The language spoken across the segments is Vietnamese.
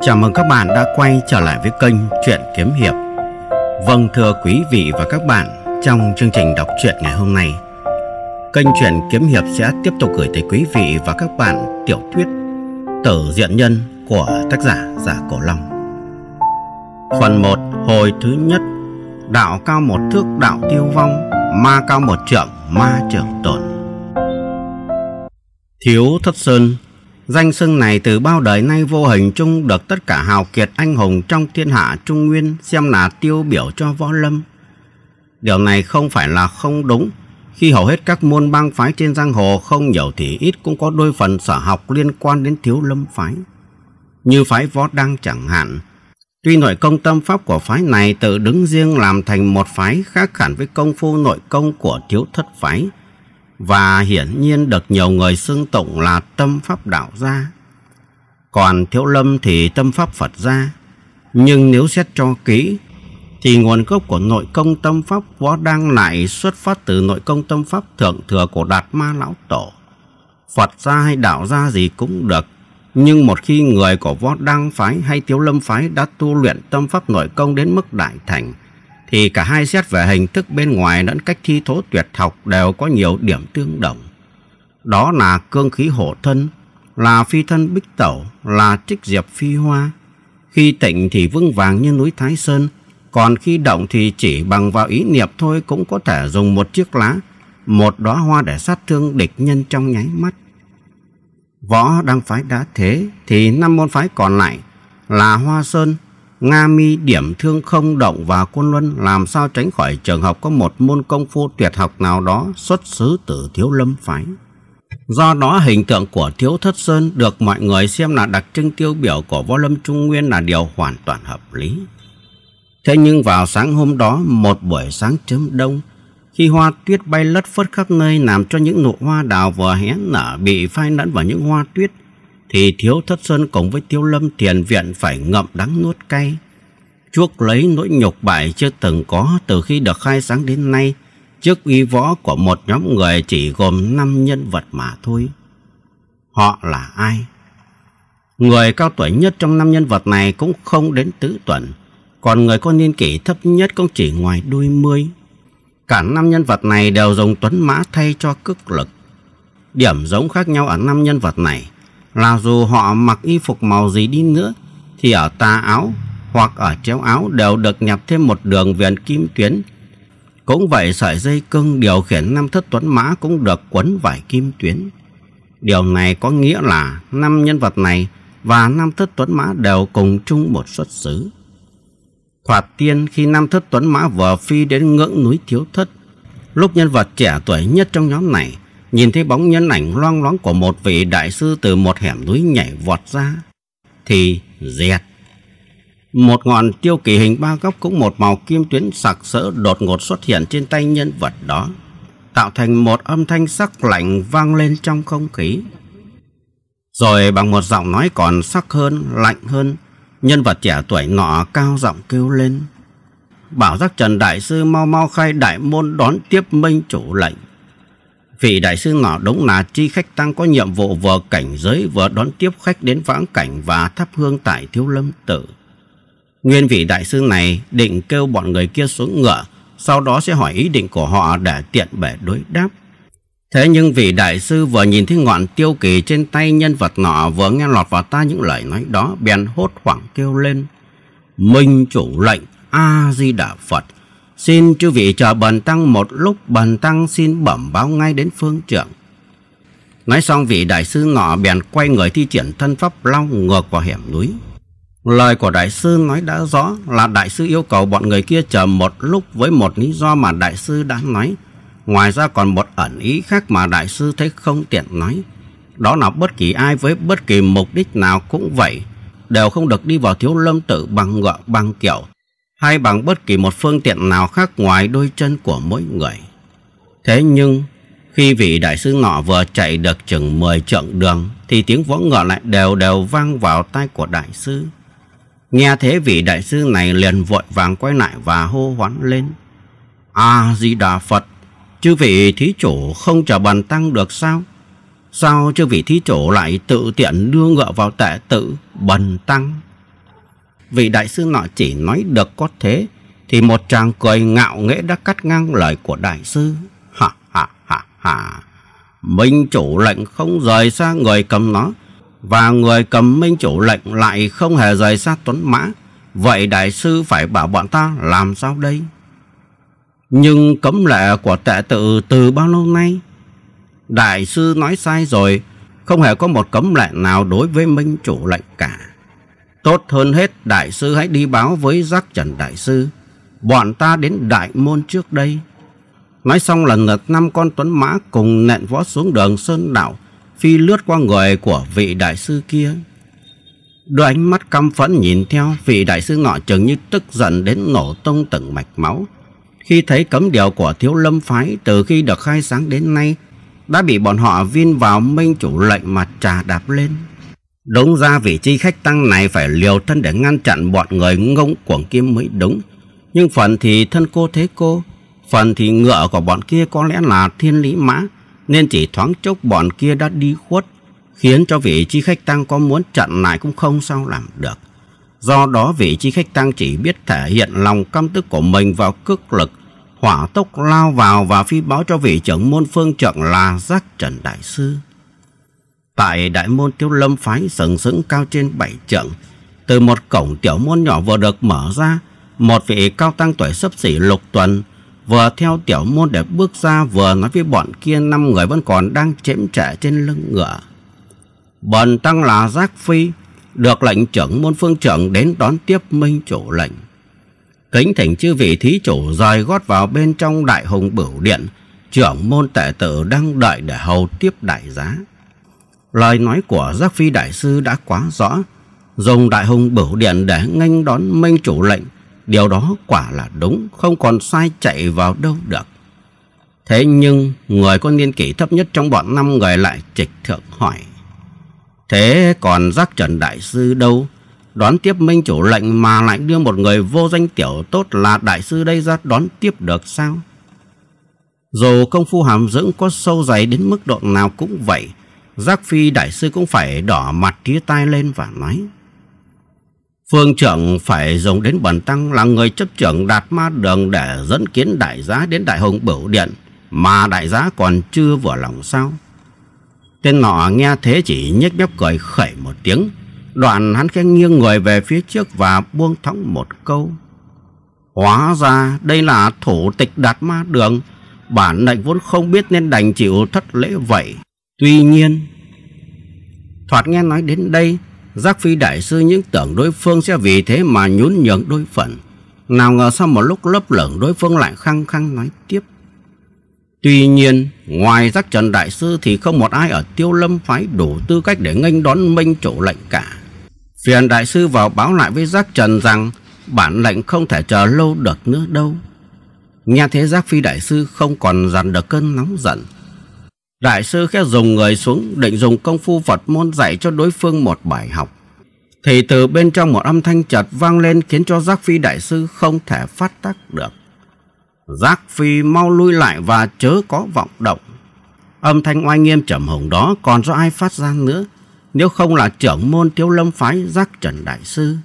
Chào mừng các bạn đã quay trở lại với kênh Truyện Kiếm Hiệp. Vâng thưa quý vị và các bạn, trong chương trình đọc truyện ngày hôm nay, kênh Truyện Kiếm Hiệp sẽ tiếp tục gửi tới quý vị và các bạn tiểu thuyết Tử Diện Nhân của tác giả Giả Cổ Long. Phần 1 hồi thứ nhất Đạo cao một thước đạo tiêu vong Ma cao một trượng ma trưởng tổn Thiếu thất sơn Danh xưng này từ bao đời nay vô hình chung được tất cả hào kiệt anh hùng trong thiên hạ Trung Nguyên xem là tiêu biểu cho võ lâm. Điều này không phải là không đúng, khi hầu hết các môn bang phái trên giang hồ không nhiều thì ít cũng có đôi phần sở học liên quan đến thiếu lâm phái. Như phái võ đăng chẳng hạn, tuy nội công tâm pháp của phái này tự đứng riêng làm thành một phái khác hẳn với công phu nội công của thiếu thất phái, và hiển nhiên được nhiều người xưng tụng là tâm pháp đạo gia. Còn Thiếu Lâm thì tâm pháp Phật gia. Nhưng nếu xét cho kỹ thì nguồn gốc của nội công tâm pháp võ đang lại xuất phát từ nội công tâm pháp thượng thừa của Đạt Ma Lão Tổ. Phật gia hay đạo gia gì cũng được, nhưng một khi người của võ đăng phái hay Thiếu Lâm phái đã tu luyện tâm pháp nội công đến mức đại thành – thì cả hai xét về hình thức bên ngoài lẫn cách thi thố tuyệt học đều có nhiều điểm tương đồng. Đó là cương khí hộ thân, là phi thân bích tẩu, là trích diệp phi hoa. Khi tỉnh thì vững vàng như núi Thái Sơn, còn khi động thì chỉ bằng vào ý niệm thôi cũng có thể dùng một chiếc lá, một đóa hoa để sát thương địch nhân trong nháy mắt. Võ đang phái đá thế thì năm môn phái còn lại là Hoa Sơn, Nga Mi điểm thương không động và quân Luân làm sao tránh khỏi trường hợp có một môn công phu tuyệt học nào đó xuất xứ từ thiếu lâm phái. Do đó hình tượng của thiếu thất sơn được mọi người xem là đặc trưng tiêu biểu của võ lâm trung nguyên là điều hoàn toàn hợp lý. Thế nhưng vào sáng hôm đó, một buổi sáng chớm đông, khi hoa tuyết bay lất phất khắp nơi làm cho những nụ hoa đào vừa hé nở bị phai lẫn vào những hoa tuyết thì thiếu thất sơn cùng với tiêu lâm thiền viện phải ngậm đắng nuốt cay chuốc lấy nỗi nhục bại chưa từng có từ khi được khai sáng đến nay trước uy võ của một nhóm người chỉ gồm năm nhân vật mà thôi họ là ai người cao tuổi nhất trong năm nhân vật này cũng không đến tứ tuần còn người có niên kỷ thấp nhất cũng chỉ ngoài đuôi mươi cả năm nhân vật này đều dùng tuấn mã thay cho cước lực điểm giống khác nhau ở năm nhân vật này là dù họ mặc y phục màu gì đi nữa thì ở tà áo hoặc ở chéo áo đều được nhập thêm một đường viền kim tuyến. Cũng vậy sợi dây cưng điều khiển năm thất tuấn mã cũng được quấn vải kim tuyến. Điều này có nghĩa là năm nhân vật này và năm thất tuấn mã đều cùng chung một xuất xứ. Thoạt tiên khi năm thất tuấn mã vừa phi đến ngưỡng núi thiếu thất, lúc nhân vật trẻ tuổi nhất trong nhóm này nhìn thấy bóng nhân ảnh loang loáng của một vị đại sư từ một hẻm núi nhảy vọt ra thì dẹt một ngọn tiêu kỳ hình ba góc cũng một màu kim tuyến sặc sỡ đột ngột xuất hiện trên tay nhân vật đó tạo thành một âm thanh sắc lạnh vang lên trong không khí rồi bằng một giọng nói còn sắc hơn lạnh hơn nhân vật trẻ tuổi nọ cao giọng kêu lên bảo giác trần đại sư mau mau khai đại môn đón tiếp minh chủ lệnh Vị đại sư ngọ đống là chi khách tăng có nhiệm vụ vừa cảnh giới vừa đón tiếp khách đến vãng cảnh và thắp hương tại thiếu lâm tử. Nguyên vị đại sư này định kêu bọn người kia xuống ngựa, sau đó sẽ hỏi ý định của họ để tiện bể đối đáp. Thế nhưng vị đại sư vừa nhìn thấy ngọn tiêu kỳ trên tay nhân vật nọ vừa nghe lọt vào ta những lời nói đó bèn hốt hoảng kêu lên. Minh chủ lệnh A-di-đà Phật Xin chư vị chờ bần tăng một lúc bần tăng xin bẩm báo ngay đến phương trưởng. Nói xong vị đại sư ngọ bèn quay người thi triển thân pháp lao ngược vào hẻm núi. Lời của đại sư nói đã rõ là đại sư yêu cầu bọn người kia chờ một lúc với một lý do mà đại sư đã nói. Ngoài ra còn một ẩn ý khác mà đại sư thấy không tiện nói. Đó là bất kỳ ai với bất kỳ mục đích nào cũng vậy. Đều không được đi vào thiếu lâm tự bằng ngựa bằng kiểu hay bằng bất kỳ một phương tiện nào khác ngoài đôi chân của mỗi người. Thế nhưng, khi vị đại sư nọ vừa chạy được chừng 10 trượng đường, thì tiếng võ ngựa lại đều đều vang vào tai của đại sư. Nghe thế vị đại sư này liền vội vàng quay lại và hô hoán lên. A-di-đà Phật, chứ vị thí chủ không chờ bàn tăng được sao? Sao chứ vị thí chủ lại tự tiện đưa ngựa vào tệ tự bần tăng? vị đại sư nọ chỉ nói được có thế thì một chàng cười ngạo nghễ đã cắt ngang lời của đại sư ha ha ha ha minh chủ lệnh không rời xa người cầm nó và người cầm minh chủ lệnh lại không hề rời xa tuấn mã vậy đại sư phải bảo bọn ta làm sao đây nhưng cấm lệ của tệ tự từ bao lâu nay đại sư nói sai rồi không hề có một cấm lệ nào đối với minh chủ lệnh cả Tốt hơn hết đại sư hãy đi báo với giác trần đại sư Bọn ta đến đại môn trước đây Nói xong là ngược năm con tuấn mã cùng nện võ xuống đường sơn đảo Phi lướt qua người của vị đại sư kia Đôi ánh mắt căm phẫn nhìn theo Vị đại sư ngọ chừng như tức giận đến nổ tông từng mạch máu Khi thấy cấm điều của thiếu lâm phái Từ khi được khai sáng đến nay Đã bị bọn họ viên vào minh chủ lệnh mà trà đạp lên Đúng ra vị chi khách tăng này phải liều thân để ngăn chặn bọn người ngông cuồng kia mới đúng. Nhưng phần thì thân cô thế cô, phần thì ngựa của bọn kia có lẽ là thiên lý mã, nên chỉ thoáng chốc bọn kia đã đi khuất, khiến cho vị chi khách tăng có muốn chặn lại cũng không sao làm được. Do đó vị chi khách tăng chỉ biết thể hiện lòng căm tức của mình vào cước lực, hỏa tốc lao vào và phi báo cho vị trưởng môn phương trận là giác trần đại sư tại đại môn Tiêu Lâm phái sừng sững cao trên bảy trượng. Từ một cổng tiểu môn nhỏ vừa được mở ra, một vị cao tăng tuổi sấp xỉ lục tuần vừa theo tiểu môn để bước ra vừa nói với bọn kia năm người vẫn còn đang chém trệ trên lưng ngựa. bọn tăng là Giác Phi, được lệnh trưởng môn phương trưởng đến đón tiếp minh chủ lệnh. Kính thỉnh chư vị thí chủ rời gót vào bên trong đại hùng bửu điện, trưởng môn tệ tử đang đợi để hầu tiếp đại giá. Lời nói của Giác Phi Đại Sư đã quá rõ. Dùng Đại Hùng Bửu Điện để nghênh đón Minh Chủ lệnh. Điều đó quả là đúng, không còn sai chạy vào đâu được. Thế nhưng, người có niên kỷ thấp nhất trong bọn năm người lại trịch thượng hỏi. Thế còn Giác Trần Đại Sư đâu? Đón tiếp Minh Chủ lệnh mà lại đưa một người vô danh tiểu tốt là Đại Sư đây ra đón tiếp được sao? Dù công phu hàm dưỡng có sâu dày đến mức độ nào cũng vậy, Giác Phi Đại Sư cũng phải đỏ mặt tía tai lên và nói. Phương trưởng phải dùng đến bần tăng là người chấp trưởng đạt ma đường để dẫn kiến đại giá đến đại hùng bửu điện mà đại giá còn chưa vừa lòng sao. Tên nọ nghe thế chỉ nhếch mép cười khẩy một tiếng. Đoạn hắn khen nghiêng người về phía trước và buông thõng một câu. Hóa ra đây là thủ tịch đạt ma đường. Bản lệnh vốn không biết nên đành chịu thất lễ vậy. Tuy nhiên, thoạt nghe nói đến đây, Giác Phi Đại Sư những tưởng đối phương sẽ vì thế mà nhún nhường đối phận. Nào ngờ sau một lúc lấp lửng đối phương lại khăng khăng nói tiếp. Tuy nhiên, ngoài Giác Trần Đại Sư thì không một ai ở Tiêu Lâm phái đủ tư cách để nghênh đón minh chủ lệnh cả. Phiền Đại Sư vào báo lại với Giác Trần rằng bản lệnh không thể chờ lâu được nữa đâu. Nghe thế Giác Phi Đại Sư không còn dằn được cơn nóng giận Đại sư khẽ dùng người xuống định dùng công phu Phật môn dạy cho đối phương một bài học. Thì từ bên trong một âm thanh chật vang lên khiến cho Giác Phi đại sư không thể phát tác được. Giác Phi mau lui lại và chớ có vọng động. Âm thanh oai nghiêm trầm hùng đó còn do ai phát ra nữa nếu không là trưởng môn Thiếu Lâm Phái Giác Trần Đại Sư.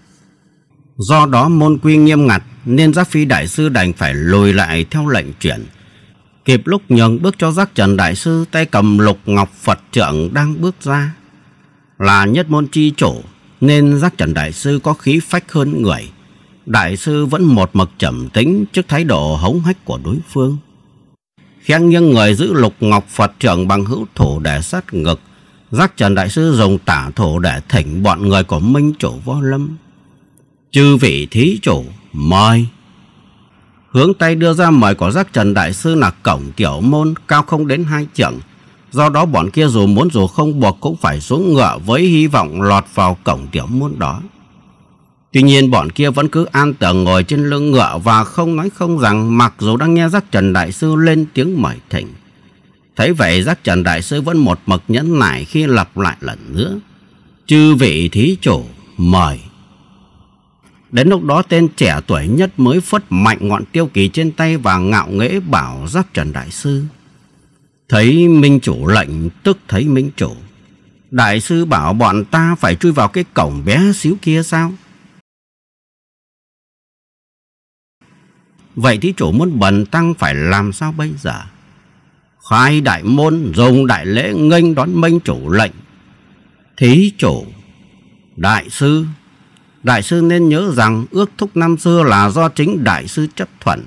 Do đó môn quy nghiêm ngặt nên Giác Phi Đại Sư đành phải lùi lại theo lệnh chuyển kịp lúc nhường bước cho giác trần đại sư tay cầm lục ngọc Phật trưởng đang bước ra. Là nhất môn chi chủ nên giác trần đại sư có khí phách hơn người. Đại sư vẫn một mực trầm tĩnh trước thái độ hống hách của đối phương. Khen những người giữ lục ngọc Phật trưởng bằng hữu thủ để sát ngực. Giác trần đại sư dùng tả thủ để thỉnh bọn người của minh chủ võ lâm. Chư vị thí chủ mời. Hướng tay đưa ra mời của giác trần đại sư là cổng tiểu môn cao không đến hai trượng. Do đó bọn kia dù muốn dù không buộc cũng phải xuống ngựa với hy vọng lọt vào cổng tiểu môn đó. Tuy nhiên bọn kia vẫn cứ an tưởng ngồi trên lưng ngựa và không nói không rằng mặc dù đang nghe giác trần đại sư lên tiếng mời thỉnh. Thấy vậy giác trần đại sư vẫn một mực nhẫn nại khi lặp lại lần nữa. Chư vị thí chủ mời. Đến lúc đó tên trẻ tuổi nhất mới phất mạnh ngọn tiêu kỳ trên tay và ngạo nghễ bảo giáp Trần Đại Sư. Thấy Minh Chủ lệnh tức thấy Minh Chủ. Đại sư bảo bọn ta phải chui vào cái cổng bé xíu kia sao? Vậy thì chủ muốn bần tăng phải làm sao bây giờ? Khai đại môn dùng đại lễ nghênh đón Minh Chủ lệnh. Thí chủ, đại sư Đại sư nên nhớ rằng ước thúc năm xưa là do chính đại sư chấp thuận.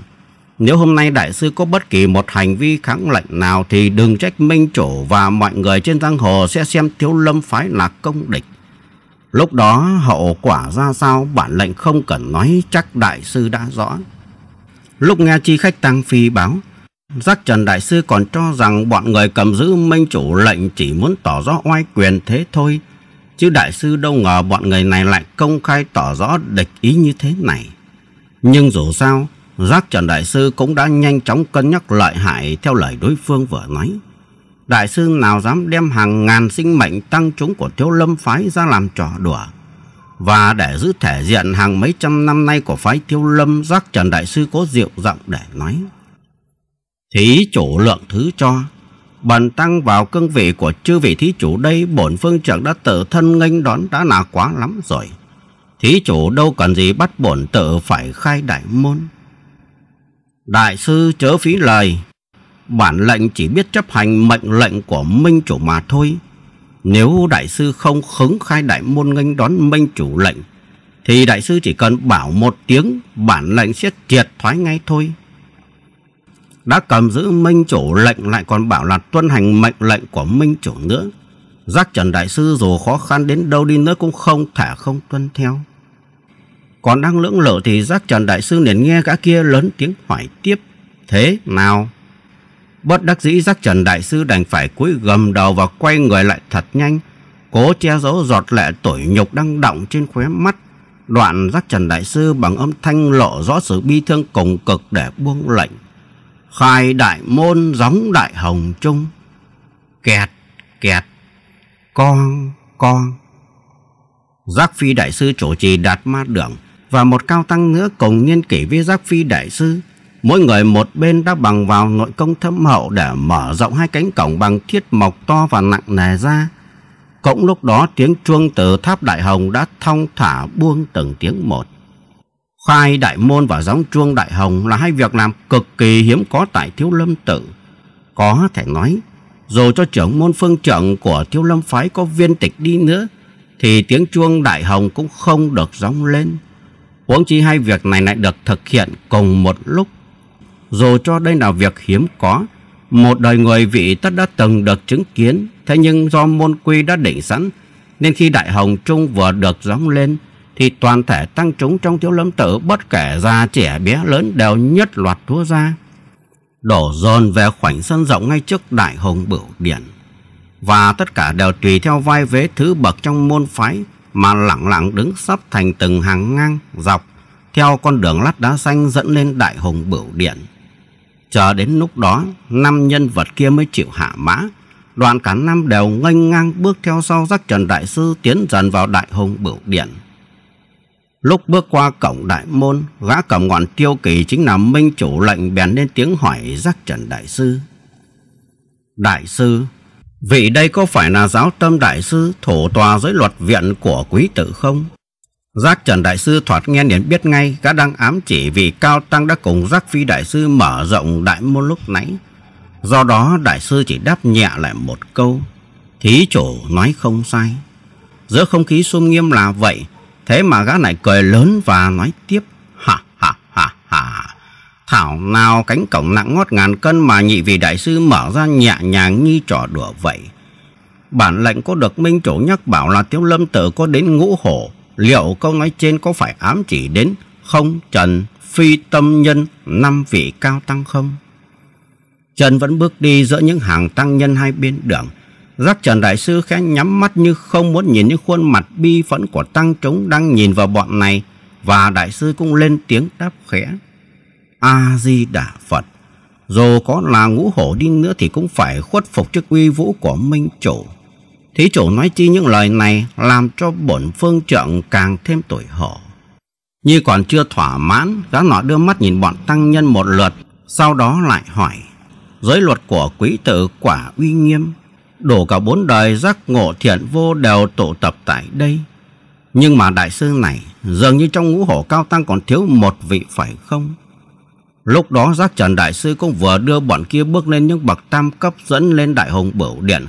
Nếu hôm nay đại sư có bất kỳ một hành vi kháng lệnh nào thì đừng trách minh chủ và mọi người trên giang hồ sẽ xem thiếu lâm phái là công địch. Lúc đó hậu quả ra sao bản lệnh không cần nói chắc đại sư đã rõ. Lúc nghe chi khách tăng phi báo, Giác Trần Đại Sư còn cho rằng bọn người cầm giữ minh chủ lệnh chỉ muốn tỏ rõ oai quyền thế thôi chứ đại sư đâu ngờ bọn người này lại công khai tỏ rõ địch ý như thế này. Nhưng dù sao, Giác Trần Đại Sư cũng đã nhanh chóng cân nhắc lợi hại theo lời đối phương vừa nói. Đại sư nào dám đem hàng ngàn sinh mệnh tăng chúng của thiếu lâm phái ra làm trò đùa. Và để giữ thể diện hàng mấy trăm năm nay của phái thiếu lâm, Giác Trần Đại Sư có dịu giọng để nói. Thí chủ lượng thứ cho, bần tăng vào cương vị của chư vị thí chủ đây bổn phương trưởng đã tự thân nghênh đón đã là quá lắm rồi thí chủ đâu cần gì bắt bổn tự phải khai đại môn đại sư chớ phí lời bản lệnh chỉ biết chấp hành mệnh lệnh của minh chủ mà thôi nếu đại sư không khứng khai đại môn nghênh đón minh chủ lệnh thì đại sư chỉ cần bảo một tiếng bản lệnh sẽ triệt thoái ngay thôi đã cầm giữ minh chủ lệnh lại còn bảo là tuân hành mệnh lệnh của minh chủ nữa. Giác Trần Đại Sư dù khó khăn đến đâu đi nữa cũng không thể không tuân theo. Còn đang lưỡng lự thì Giác Trần Đại Sư liền nghe gã kia lớn tiếng hỏi tiếp. Thế nào? Bất đắc dĩ Giác Trần Đại Sư đành phải cúi gầm đầu và quay người lại thật nhanh. Cố che giấu giọt lệ tủi nhục đang động trên khóe mắt. Đoạn Giác Trần Đại Sư bằng âm thanh lộ rõ sự bi thương cùng cực để buông lệnh khai đại môn gióng đại hồng trung kẹt kẹt con con giác phi đại sư chủ trì đạt ma đường và một cao tăng nữa cùng nghiên kỷ với giác phi đại sư mỗi người một bên đã bằng vào nội công thâm hậu để mở rộng hai cánh cổng bằng thiết mộc to và nặng nề ra cũng lúc đó tiếng chuông từ tháp đại hồng đã thong thả buông từng tiếng một Khai đại môn và gióng chuông đại hồng là hai việc làm cực kỳ hiếm có tại thiếu lâm tự. Có thể nói, dù cho trưởng môn phương trưởng của thiếu lâm phái có viên tịch đi nữa, thì tiếng chuông đại hồng cũng không được gióng lên. Huống chi hai việc này lại được thực hiện cùng một lúc. Dù cho đây là việc hiếm có, một đời người vị tất đã từng được chứng kiến, thế nhưng do môn quy đã định sẵn, nên khi đại hồng trung vừa được gióng lên, thì toàn thể tăng chúng trong thiếu lâm tử bất kể già trẻ bé lớn đều nhất loạt thua ra đổ dồn về khoảnh sân rộng ngay trước đại hùng bửu điện và tất cả đều tùy theo vai vế thứ bậc trong môn phái mà lẳng lặng đứng sắp thành từng hàng ngang dọc theo con đường lát đá xanh dẫn lên đại hùng bửu điện chờ đến lúc đó năm nhân vật kia mới chịu hạ mã đoàn cả năm đều nghênh ngang bước theo sau giác trần đại sư tiến dần vào đại hùng bửu điện Lúc bước qua cổng đại môn, gã cầm ngọn tiêu kỳ chính là minh chủ lệnh bèn lên tiếng hỏi giác trần đại sư. Đại sư, vị đây có phải là giáo tâm đại sư thổ tòa giới luật viện của quý tử không? Giác trần đại sư thoạt nghe liền biết ngay gã đang ám chỉ vì Cao Tăng đã cùng giác phi đại sư mở rộng đại môn lúc nãy. Do đó đại sư chỉ đáp nhẹ lại một câu, thí chủ nói không sai. Giữa không khí xung nghiêm là vậy, Thế mà gã này cười lớn và nói tiếp. hà hà hà hà Thảo nào cánh cổng nặng ngót ngàn cân mà nhị vị đại sư mở ra nhẹ nhàng như trò đùa vậy. Bản lệnh có được minh chủ nhắc bảo là tiếu lâm tử có đến ngũ hổ. Liệu câu nói trên có phải ám chỉ đến không trần phi tâm nhân năm vị cao tăng không? Trần vẫn bước đi giữa những hàng tăng nhân hai bên đường. Giác Trần Đại Sư khẽ nhắm mắt như không muốn nhìn những khuôn mặt bi phẫn của Tăng Trống đang nhìn vào bọn này và Đại Sư cũng lên tiếng đáp khẽ. A-di-đà Phật, dù có là ngũ hổ đi nữa thì cũng phải khuất phục trước uy vũ của Minh Chủ. Thí chủ nói chi những lời này làm cho bổn phương trượng càng thêm tuổi hổ. Như còn chưa thỏa mãn, gã nọ đưa mắt nhìn bọn tăng nhân một lượt, sau đó lại hỏi. Giới luật của quý tử quả uy nghiêm, đủ cả bốn đời giác ngộ thiện vô đều tụ tập tại đây. Nhưng mà đại sư này dường như trong ngũ hổ cao tăng còn thiếu một vị phải không? Lúc đó giác trần đại sư cũng vừa đưa bọn kia bước lên những bậc tam cấp dẫn lên đại hùng bửu điện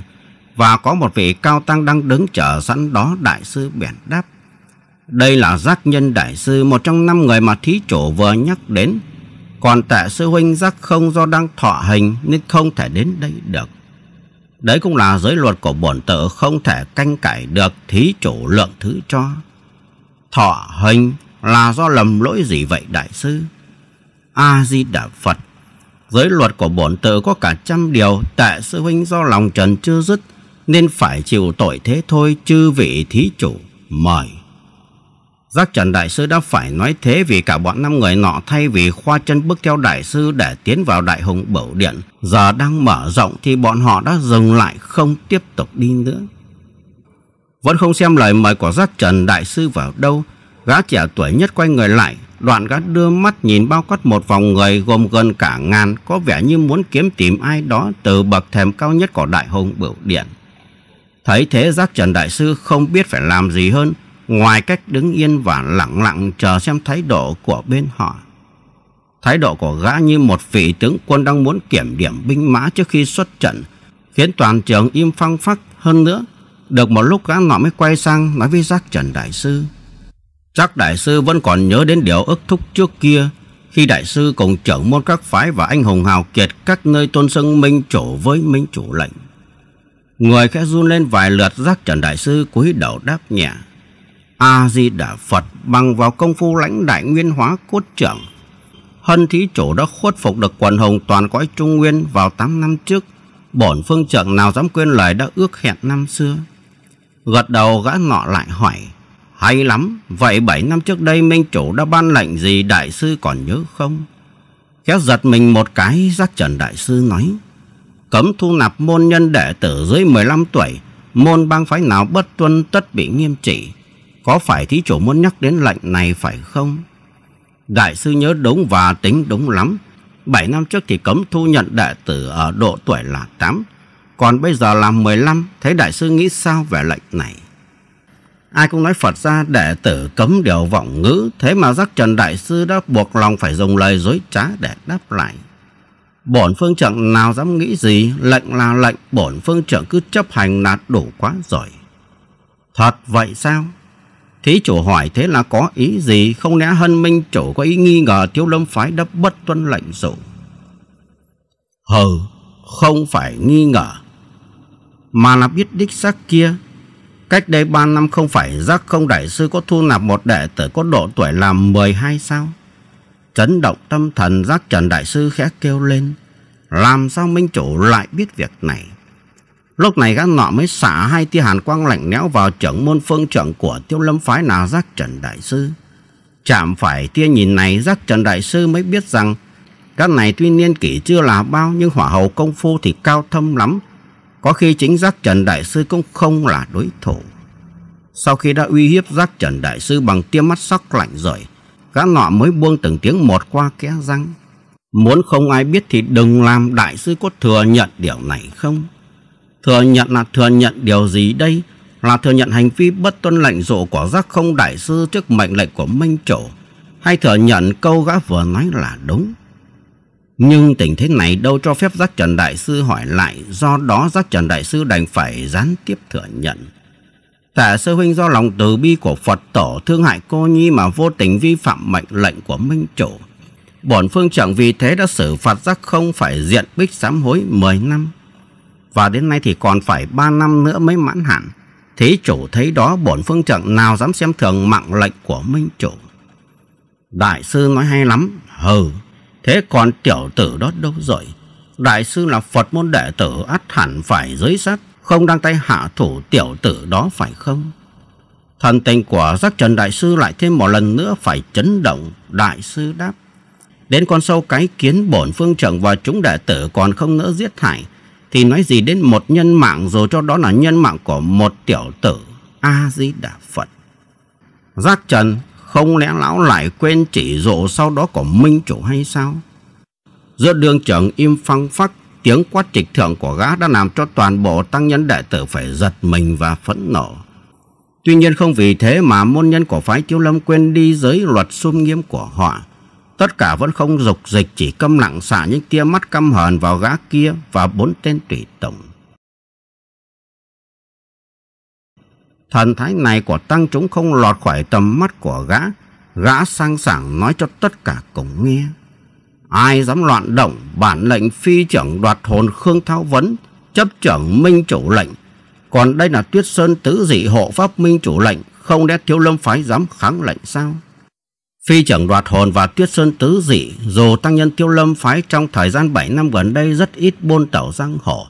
và có một vị cao tăng đang đứng chờ sẵn đó đại sư bèn đáp. Đây là giác nhân đại sư một trong năm người mà thí chủ vừa nhắc đến. Còn tệ sư huynh giác không do đang thọ hình nên không thể đến đây được. Đấy cũng là giới luật của bổn tự không thể canh cải được thí chủ lượng thứ cho. Thọ hình là do lầm lỗi gì vậy đại sư? A-di-đà Phật Giới luật của bổn tự có cả trăm điều Tại sư huynh do lòng trần chưa dứt Nên phải chịu tội thế thôi Chư vị thí chủ mời Giác Trần Đại Sư đã phải nói thế vì cả bọn năm người nọ thay vì khoa chân bước theo Đại Sư để tiến vào Đại Hùng Bửu Điện, giờ đang mở rộng thì bọn họ đã dừng lại không tiếp tục đi nữa. Vẫn không xem lời mời của Giác Trần Đại Sư vào đâu, gã trẻ tuổi nhất quay người lại, đoạn gã đưa mắt nhìn bao quát một vòng người gồm gần cả ngàn có vẻ như muốn kiếm tìm ai đó từ bậc thềm cao nhất của Đại Hùng Bửu Điện. Thấy thế Giác Trần Đại Sư không biết phải làm gì hơn, ngoài cách đứng yên và lặng lặng chờ xem thái độ của bên họ. Thái độ của gã như một vị tướng quân đang muốn kiểm điểm binh mã trước khi xuất trận, khiến toàn trường im phăng phắc hơn nữa. Được một lúc gã nọ mới quay sang nói với giác Trần Đại Sư. giác Đại Sư vẫn còn nhớ đến điều ức thúc trước kia, khi Đại Sư cùng trưởng môn các phái và anh hùng hào kiệt các nơi tôn xưng minh chủ với minh chủ lệnh. Người khẽ run lên vài lượt giác Trần Đại Sư cúi đầu đáp nhẹ. A-di-đà Phật bằng vào công phu lãnh đại nguyên hóa cốt trưởng. Hân thí chủ đã khuất phục được quần hùng toàn cõi Trung Nguyên vào 8 năm trước. Bổn phương trưởng nào dám quên lời đã ước hẹn năm xưa. Gật đầu gã ngọ lại hỏi. Hay lắm, vậy 7 năm trước đây Minh Chủ đã ban lệnh gì đại sư còn nhớ không? Khéo giật mình một cái, giác trần đại sư nói. Cấm thu nạp môn nhân đệ tử dưới 15 tuổi, môn bang phái nào bất tuân tất bị nghiêm trị. Có phải thí chủ muốn nhắc đến lệnh này phải không? Đại sư nhớ đúng và tính đúng lắm. Bảy năm trước thì cấm thu nhận đệ tử ở độ tuổi là tám, Còn bây giờ là mười lăm. thấy đại sư nghĩ sao về lệnh này? Ai cũng nói Phật ra đệ tử cấm điều vọng ngữ. Thế mà giác trần đại sư đã buộc lòng phải dùng lời dối trá để đáp lại. Bổn phương trưởng nào dám nghĩ gì Lệnh là lệnh Bổn phương trưởng cứ chấp hành là đủ quá rồi Thật vậy sao Thí chủ hỏi thế là có ý gì Không lẽ hân minh chủ có ý nghi ngờ Tiếu lâm phái đã bất tuân lệnh rủ hờ Không phải nghi ngờ Mà là biết đích xác kia Cách đây ba năm không phải giác không đại sư có thu nạp một đệ tử có độ tuổi làm 12 sao? Chấn động tâm thần giác trần đại sư khẽ kêu lên. Làm sao minh chủ lại biết việc này? Lúc này gã nọ mới xả hai tia hàn quang lạnh lẽo vào trưởng môn phương trưởng của tiêu lâm phái là giác trần đại sư. Chạm phải tia nhìn này giác trần đại sư mới biết rằng các này tuy niên kỷ chưa là bao nhưng hỏa hầu công phu thì cao thâm lắm. Có khi chính giác trần đại sư cũng không là đối thủ. Sau khi đã uy hiếp giác trần đại sư bằng tia mắt sắc lạnh rồi, gã nọ mới buông từng tiếng một qua kẽ răng. Muốn không ai biết thì đừng làm đại sư có thừa nhận điều này không? Thừa nhận là thừa nhận điều gì đây? Là thừa nhận hành vi bất tuân lệnh rộ của giác không đại sư trước mệnh lệnh của Minh Chủ hay thừa nhận câu gã vừa nói là đúng? Nhưng tình thế này đâu cho phép giác trần đại sư hỏi lại Do đó giác trần đại sư đành phải gián tiếp thừa nhận Tả sư huynh do lòng từ bi của Phật tổ thương hại cô nhi Mà vô tình vi phạm mệnh lệnh của minh chủ Bổn phương trưởng vì thế đã xử phạt giác không phải diện bích sám hối 10 năm và đến nay thì còn phải 3 năm nữa mới mãn hạn. Thế chủ thấy đó bổn phương trưởng nào dám xem thường mạng lệnh của minh chủ. Đại sư nói hay lắm, hừ, thế còn tiểu tử đó đâu rồi? Đại sư là Phật môn đệ tử ắt hẳn phải giới sát, không đăng tay hạ thủ tiểu tử đó phải không? Thần tình của giác trần đại sư lại thêm một lần nữa phải chấn động, đại sư đáp. Đến con sâu cái kiến bổn phương trưởng và chúng đệ tử còn không nỡ giết hại, thì nói gì đến một nhân mạng rồi cho đó là nhân mạng của một tiểu tử a di đà phật giác trần không lẽ lão lại quên chỉ dụ sau đó của minh chủ hay sao giữa đường trưởng im phăng phắc tiếng quát trịch thượng của gã đã làm cho toàn bộ tăng nhân đệ tử phải giật mình và phẫn nộ tuy nhiên không vì thế mà môn nhân của phái chiếu lâm quên đi giới luật sum nghiêm của họ Tất cả vẫn không dục dịch chỉ câm lặng xả những tia mắt căm hờn vào gã kia và bốn tên tùy tùng Thần thái này của tăng chúng không lọt khỏi tầm mắt của gã. Gã sang sảng nói cho tất cả cùng nghe. Ai dám loạn động bản lệnh phi trưởng đoạt hồn Khương Thao Vấn, chấp trưởng minh chủ lệnh. Còn đây là tuyết sơn tứ dị hộ pháp minh chủ lệnh, không lẽ thiếu lâm phái dám kháng lệnh sao? Phi trưởng đoạt hồn và tuyết sơn tứ dị dù tăng nhân tiêu lâm phái trong thời gian 7 năm gần đây rất ít buôn tẩu giang hồ.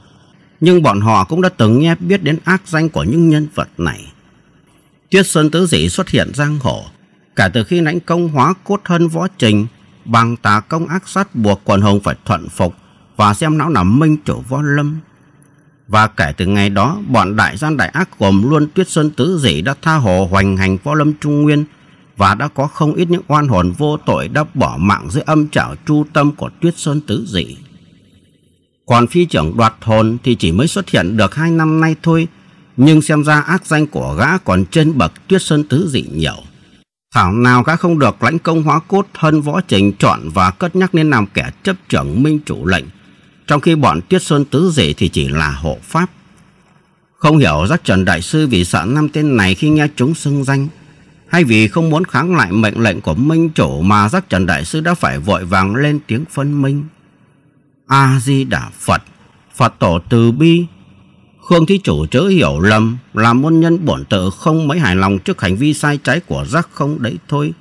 Nhưng bọn họ cũng đã từng nghe biết đến ác danh của những nhân vật này. Tuyết sơn tứ dị xuất hiện giang hồ. Cả từ khi lãnh công hóa cốt thân võ trình, bằng tà công ác sát buộc quần hồng phải thuận phục và xem não là minh chủ võ lâm. Và kể từ ngày đó, bọn đại gian đại ác gồm luôn Tuyết Sơn Tứ dị đã tha hồ hoành hành võ lâm trung nguyên, và đã có không ít những oan hồn vô tội đã bỏ mạng dưới âm trảo chu tâm của Tuyết Sơn Tứ Dị. Còn phi trưởng đoạt hồn thì chỉ mới xuất hiện được hai năm nay thôi, nhưng xem ra ác danh của gã còn trên bậc Tuyết Sơn Tứ Dị nhiều. Thảo nào gã không được lãnh công hóa cốt thân võ trình chọn và cất nhắc nên làm kẻ chấp trưởng minh chủ lệnh, trong khi bọn Tuyết Sơn Tứ Dị thì chỉ là hộ pháp. Không hiểu giác Trần Đại Sư vì sợ năm tên này khi nghe chúng xưng danh hay vì không muốn kháng lại mệnh lệnh của minh chủ mà giác trần đại sư đã phải vội vàng lên tiếng phân minh. A-di-đà Phật, Phật tổ từ bi. Khương thí chủ chớ hiểu lầm, là môn nhân bổn tự không mấy hài lòng trước hành vi sai trái của giác không đấy thôi.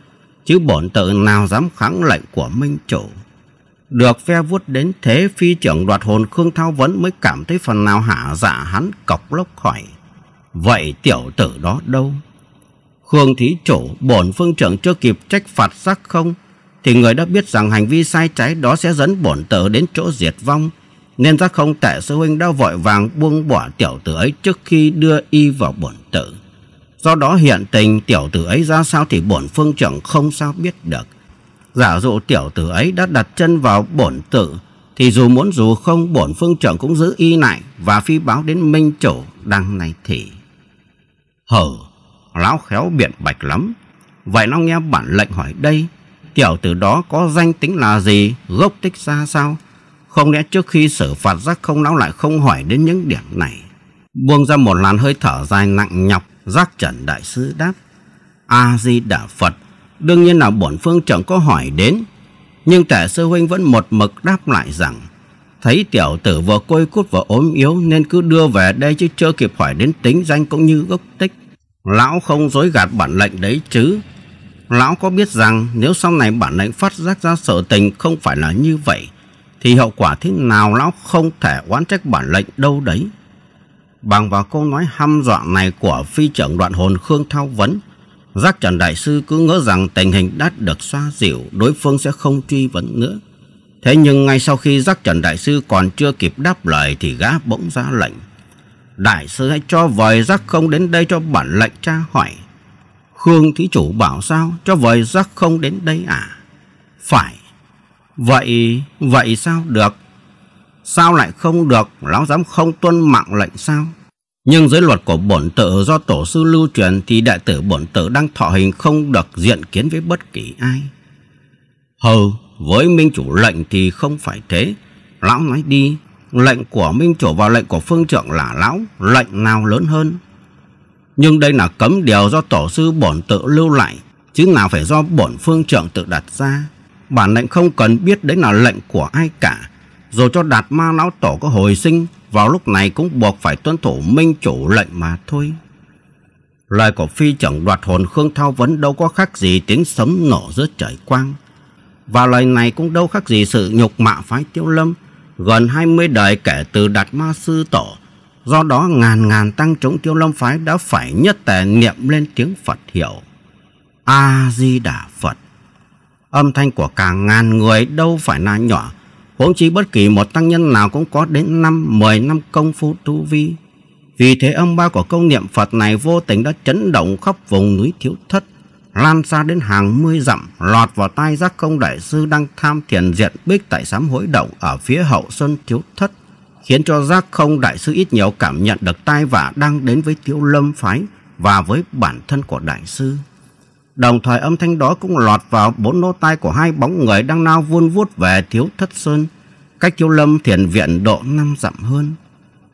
Chứ bổn tự nào dám kháng lệnh của minh chủ. Được phe vuốt đến thế phi trưởng đoạt hồn Khương Thao Vấn mới cảm thấy phần nào hạ dạ hắn cọc lốc hỏi. Vậy tiểu tử đó đâu? Khương thí chủ bổn phương trưởng chưa kịp trách phạt sắc không Thì người đã biết rằng hành vi sai trái đó sẽ dẫn bổn tử đến chỗ diệt vong Nên giác không tệ sư huynh đã vội vàng buông bỏ tiểu tử ấy trước khi đưa y vào bổn tử Do đó hiện tình tiểu tử ấy ra sao thì bổn phương trưởng không sao biết được Giả dụ tiểu tử ấy đã đặt chân vào bổn tử Thì dù muốn dù không bổn phương trưởng cũng giữ y lại Và phi báo đến minh chủ đăng này thì Hở lão khéo biện bạch lắm. Vậy nó nghe bản lệnh hỏi đây, tiểu tử đó có danh tính là gì, gốc tích ra sao? Không lẽ trước khi xử phạt giác không lão lại không hỏi đến những điểm này? Buông ra một làn hơi thở dài nặng nhọc, giác trần đại sư đáp. A-di-đà Phật, đương nhiên là bổn phương chẳng có hỏi đến. Nhưng trẻ sư huynh vẫn một mực đáp lại rằng, thấy tiểu tử vừa côi cút vừa ốm yếu nên cứ đưa về đây chứ chưa kịp hỏi đến tính danh cũng như gốc tích. Lão không dối gạt bản lệnh đấy chứ Lão có biết rằng nếu sau này bản lệnh phát giác ra sở tình không phải là như vậy Thì hậu quả thế nào lão không thể oán trách bản lệnh đâu đấy Bằng vào câu nói hăm dọa này của phi trưởng đoạn hồn Khương Thao Vấn Giác Trần Đại Sư cứ ngỡ rằng tình hình đã được xoa dịu Đối phương sẽ không truy vấn nữa Thế nhưng ngay sau khi Giác Trần Đại Sư còn chưa kịp đáp lời Thì gã bỗng ra lệnh Đại sư hãy cho vời giác không đến đây cho bản lệnh cha hỏi Khương thí chủ bảo sao cho vời giác không đến đây à Phải Vậy, vậy sao được Sao lại không được Lão dám không tuân mạng lệnh sao Nhưng dưới luật của bổn tự do tổ sư lưu truyền Thì đại tử bổn tự đang thọ hình không được diện kiến với bất kỳ ai hờ với minh chủ lệnh thì không phải thế Lão nói đi Lệnh của Minh Chủ và lệnh của Phương Trượng là lão, lệnh nào lớn hơn? Nhưng đây là cấm điều do tổ sư bổn tự lưu lại, chứ nào phải do bổn Phương Trượng tự đặt ra. Bản lệnh không cần biết đấy là lệnh của ai cả, dù cho đạt ma lão tổ có hồi sinh, vào lúc này cũng buộc phải tuân thủ Minh Chủ lệnh mà thôi. Lời của phi trưởng đoạt hồn Khương Thao vẫn đâu có khác gì tiếng sấm nổ giữa trời quang. Và lời này cũng đâu khác gì sự nhục mạ phái tiêu lâm gần 20 đời kể từ Đạt Ma Sư Tổ. Do đó ngàn ngàn tăng chúng tiêu lâm phái đã phải nhất tề niệm lên tiếng Phật hiệu. A-di-đà Phật. Âm thanh của cả ngàn người đâu phải là nhỏ. Huống chi bất kỳ một tăng nhân nào cũng có đến năm, mười năm công phu tu vi. Vì thế âm ba của câu niệm Phật này vô tình đã chấn động khắp vùng núi thiếu thất lan ra đến hàng mươi dặm lọt vào tay giác công đại sư đang tham thiền diện bích tại sám hối động ở phía hậu sơn thiếu thất khiến cho giác không đại sư ít nhiều cảm nhận được tai vạ đang đến với thiếu lâm phái và với bản thân của đại sư đồng thời âm thanh đó cũng lọt vào bốn lỗ tai của hai bóng người đang nao vun vuốt về thiếu thất sơn cách thiếu lâm thiền viện độ năm dặm hơn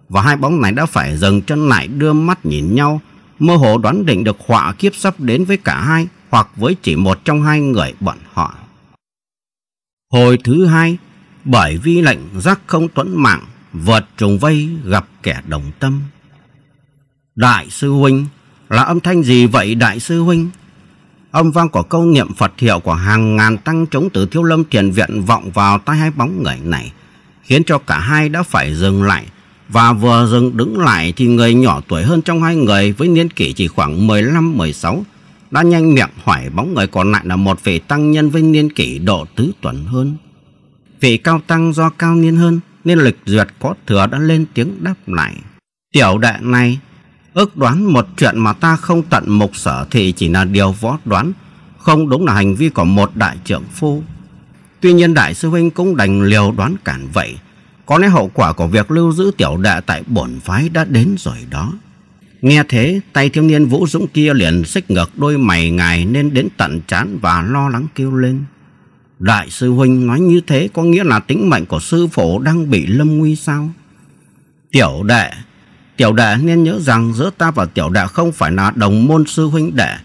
và hai bóng này đã phải dừng chân lại đưa mắt nhìn nhau mơ hồ đoán định được họa kiếp sắp đến với cả hai hoặc với chỉ một trong hai người bọn họ. Hồi thứ hai, bởi vi lệnh giác không tuấn mạng, vượt trùng vây gặp kẻ đồng tâm. Đại sư Huynh, là âm thanh gì vậy Đại sư Huynh? Âm vang của câu niệm Phật hiệu của hàng ngàn tăng chống từ thiếu lâm thiền viện vọng vào tai hai bóng người này, khiến cho cả hai đã phải dừng lại và vừa dừng đứng lại thì người nhỏ tuổi hơn trong hai người với niên kỷ chỉ khoảng 15-16 đã nhanh miệng hỏi bóng người còn lại là một vị tăng nhân với niên kỷ độ tứ tuần hơn. Vị cao tăng do cao niên hơn nên lịch duyệt có thừa đã lên tiếng đáp lại. Tiểu đệ này ước đoán một chuyện mà ta không tận mục sở thì chỉ là điều võ đoán không đúng là hành vi của một đại trưởng phu. Tuy nhiên đại sư huynh cũng đành liều đoán cản vậy có lẽ hậu quả của việc lưu giữ tiểu đệ tại bổn phái đã đến rồi đó. Nghe thế, tay thiếu niên Vũ Dũng kia liền xích ngược đôi mày ngài nên đến tận chán và lo lắng kêu lên. Đại sư Huynh nói như thế có nghĩa là tính mệnh của sư phụ đang bị lâm nguy sao? Tiểu đệ, tiểu đệ nên nhớ rằng giữa ta và tiểu đệ không phải là đồng môn sư huynh đệ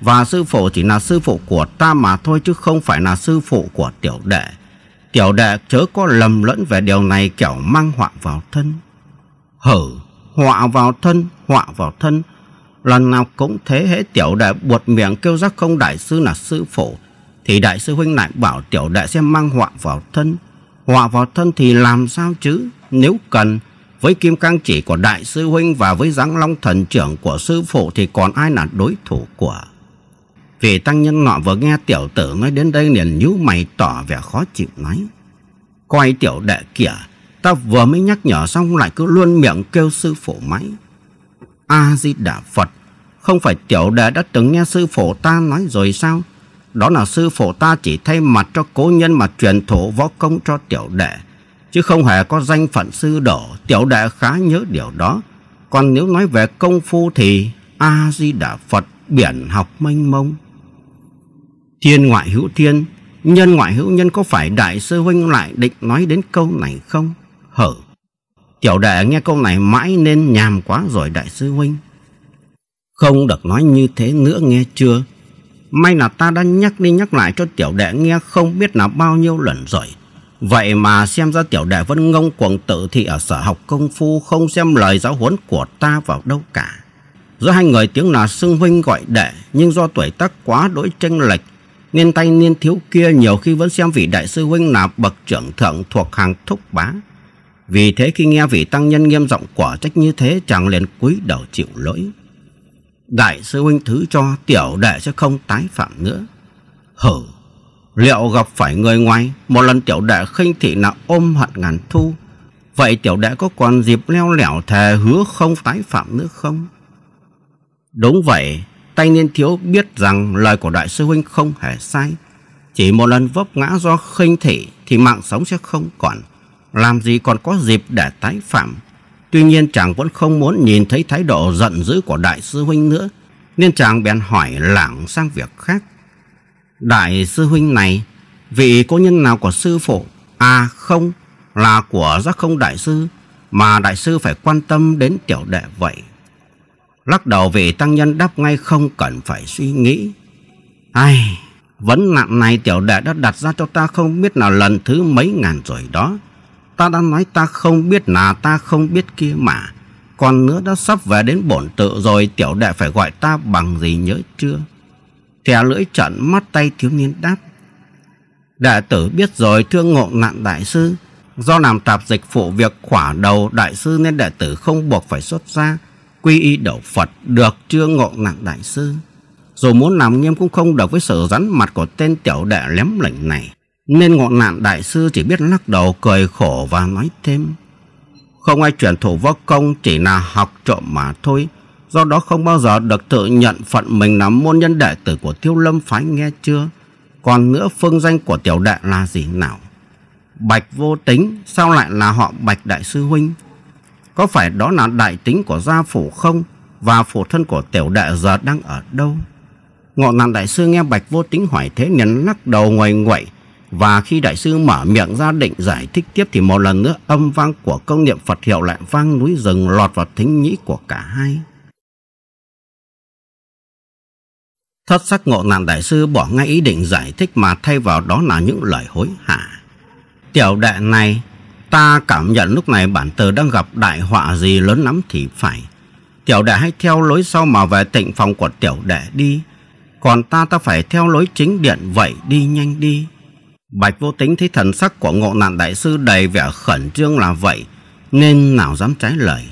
và sư phụ chỉ là sư phụ của ta mà thôi chứ không phải là sư phụ của tiểu đệ tiểu đệ chớ có lầm lẫn về điều này kiểu mang họa vào thân. hở họa vào thân, họa vào thân. Lần nào cũng thế hễ tiểu đệ buột miệng kêu giác không đại sư là sư phụ. Thì đại sư huynh lại bảo tiểu đệ sẽ mang họa vào thân. Họa vào thân thì làm sao chứ? Nếu cần, với kim cang chỉ của đại sư huynh và với giáng long thần trưởng của sư phụ thì còn ai là đối thủ của vì tăng nhân ngọ vừa nghe tiểu tử nói đến đây liền nhíu mày tỏ vẻ khó chịu nói. Coi tiểu đệ kìa, ta vừa mới nhắc nhở xong lại cứ luôn miệng kêu sư phụ mãi. A-di-đà Phật, không phải tiểu đệ đã từng nghe sư phụ ta nói rồi sao? Đó là sư phụ ta chỉ thay mặt cho cố nhân mà truyền thụ võ công cho tiểu đệ. Chứ không hề có danh phận sư đổ, tiểu đệ khá nhớ điều đó. Còn nếu nói về công phu thì A-di-đà Phật biển học mênh mông. Thiên ngoại hữu thiên, nhân ngoại hữu nhân có phải đại sư huynh lại định nói đến câu này không? Hở. Tiểu đệ nghe câu này mãi nên nhàm quá rồi đại sư huynh. Không được nói như thế nữa nghe chưa? May là ta đã nhắc đi nhắc lại cho tiểu đệ nghe không biết là bao nhiêu lần rồi. Vậy mà xem ra tiểu đệ vẫn ngông cuồng tự thị ở sở học công phu không xem lời giáo huấn của ta vào đâu cả. Giữa hai người tiếng là xưng huynh gọi đệ nhưng do tuổi tác quá đối tranh lệch niên tay niên thiếu kia nhiều khi vẫn xem vị đại sư huynh là bậc trưởng thượng thuộc hàng thúc bá. Vì thế khi nghe vị tăng nhân nghiêm giọng quả trách như thế chàng liền cúi đầu chịu lỗi. Đại sư huynh thứ cho tiểu đệ sẽ không tái phạm nữa. Hử, liệu gặp phải người ngoài, một lần tiểu đệ khinh thị là ôm hận ngàn thu, vậy tiểu đệ có còn dịp leo lẻo thề hứa không tái phạm nữa không? Đúng vậy, Thanh niên thiếu biết rằng lời của đại sư huynh không hề sai. Chỉ một lần vấp ngã do khinh thị thì mạng sống sẽ không còn. Làm gì còn có dịp để tái phạm. Tuy nhiên chàng vẫn không muốn nhìn thấy thái độ giận dữ của đại sư huynh nữa. Nên chàng bèn hỏi lảng sang việc khác. Đại sư huynh này, vị cô nhân nào của sư phụ? À không, là của giác không đại sư. Mà đại sư phải quan tâm đến tiểu đệ vậy. Lắc đầu vì tăng nhân đáp ngay không cần phải suy nghĩ Ai Vấn nạn này tiểu đệ đã đặt ra cho ta không biết là lần thứ mấy ngàn rồi đó Ta đã nói ta không biết là ta không biết kia mà Còn nữa đã sắp về đến bổn tự rồi Tiểu đệ phải gọi ta bằng gì nhớ chưa Thè lưỡi trận mắt tay thiếu niên đáp Đệ tử biết rồi thương ngộ nạn đại sư Do làm tạp dịch phụ việc khỏa đầu đại sư nên đệ tử không buộc phải xuất gia quy y đầu Phật được chưa ngộ ngạc đại sư. Dù muốn làm nghiêm cũng không được với sự rắn mặt của tên tiểu đệ lém lỉnh này. Nên ngọn nạn đại sư chỉ biết lắc đầu cười khổ và nói thêm. Không ai truyền thủ võ công chỉ là học trộm mà thôi. Do đó không bao giờ được tự nhận phận mình là môn nhân đệ tử của Tiêu Lâm Phái nghe chưa? Còn nữa phương danh của tiểu đệ là gì nào? Bạch vô tính, sao lại là họ Bạch Đại Sư Huynh? Có phải đó là đại tính của gia phủ không? Và phổ thân của tiểu đệ giờ đang ở đâu? Ngọ nàn đại sư nghe bạch vô tính hỏi thế nhấn lắc đầu ngoài ngoại. Và khi đại sư mở miệng ra định giải thích tiếp thì một lần nữa âm vang của công niệm Phật hiệu lại vang núi rừng lọt vào thính nhĩ của cả hai. Thất sắc ngộ nàn đại sư bỏ ngay ý định giải thích mà thay vào đó là những lời hối hả. Tiểu đệ này Ta cảm nhận lúc này bản tờ đang gặp đại họa gì lớn lắm thì phải. Tiểu đệ hãy theo lối sau mà về tịnh phòng của tiểu đệ đi. Còn ta ta phải theo lối chính điện vậy đi nhanh đi. Bạch vô tính thấy thần sắc của ngộ nạn đại sư đầy vẻ khẩn trương là vậy. Nên nào dám trái lời.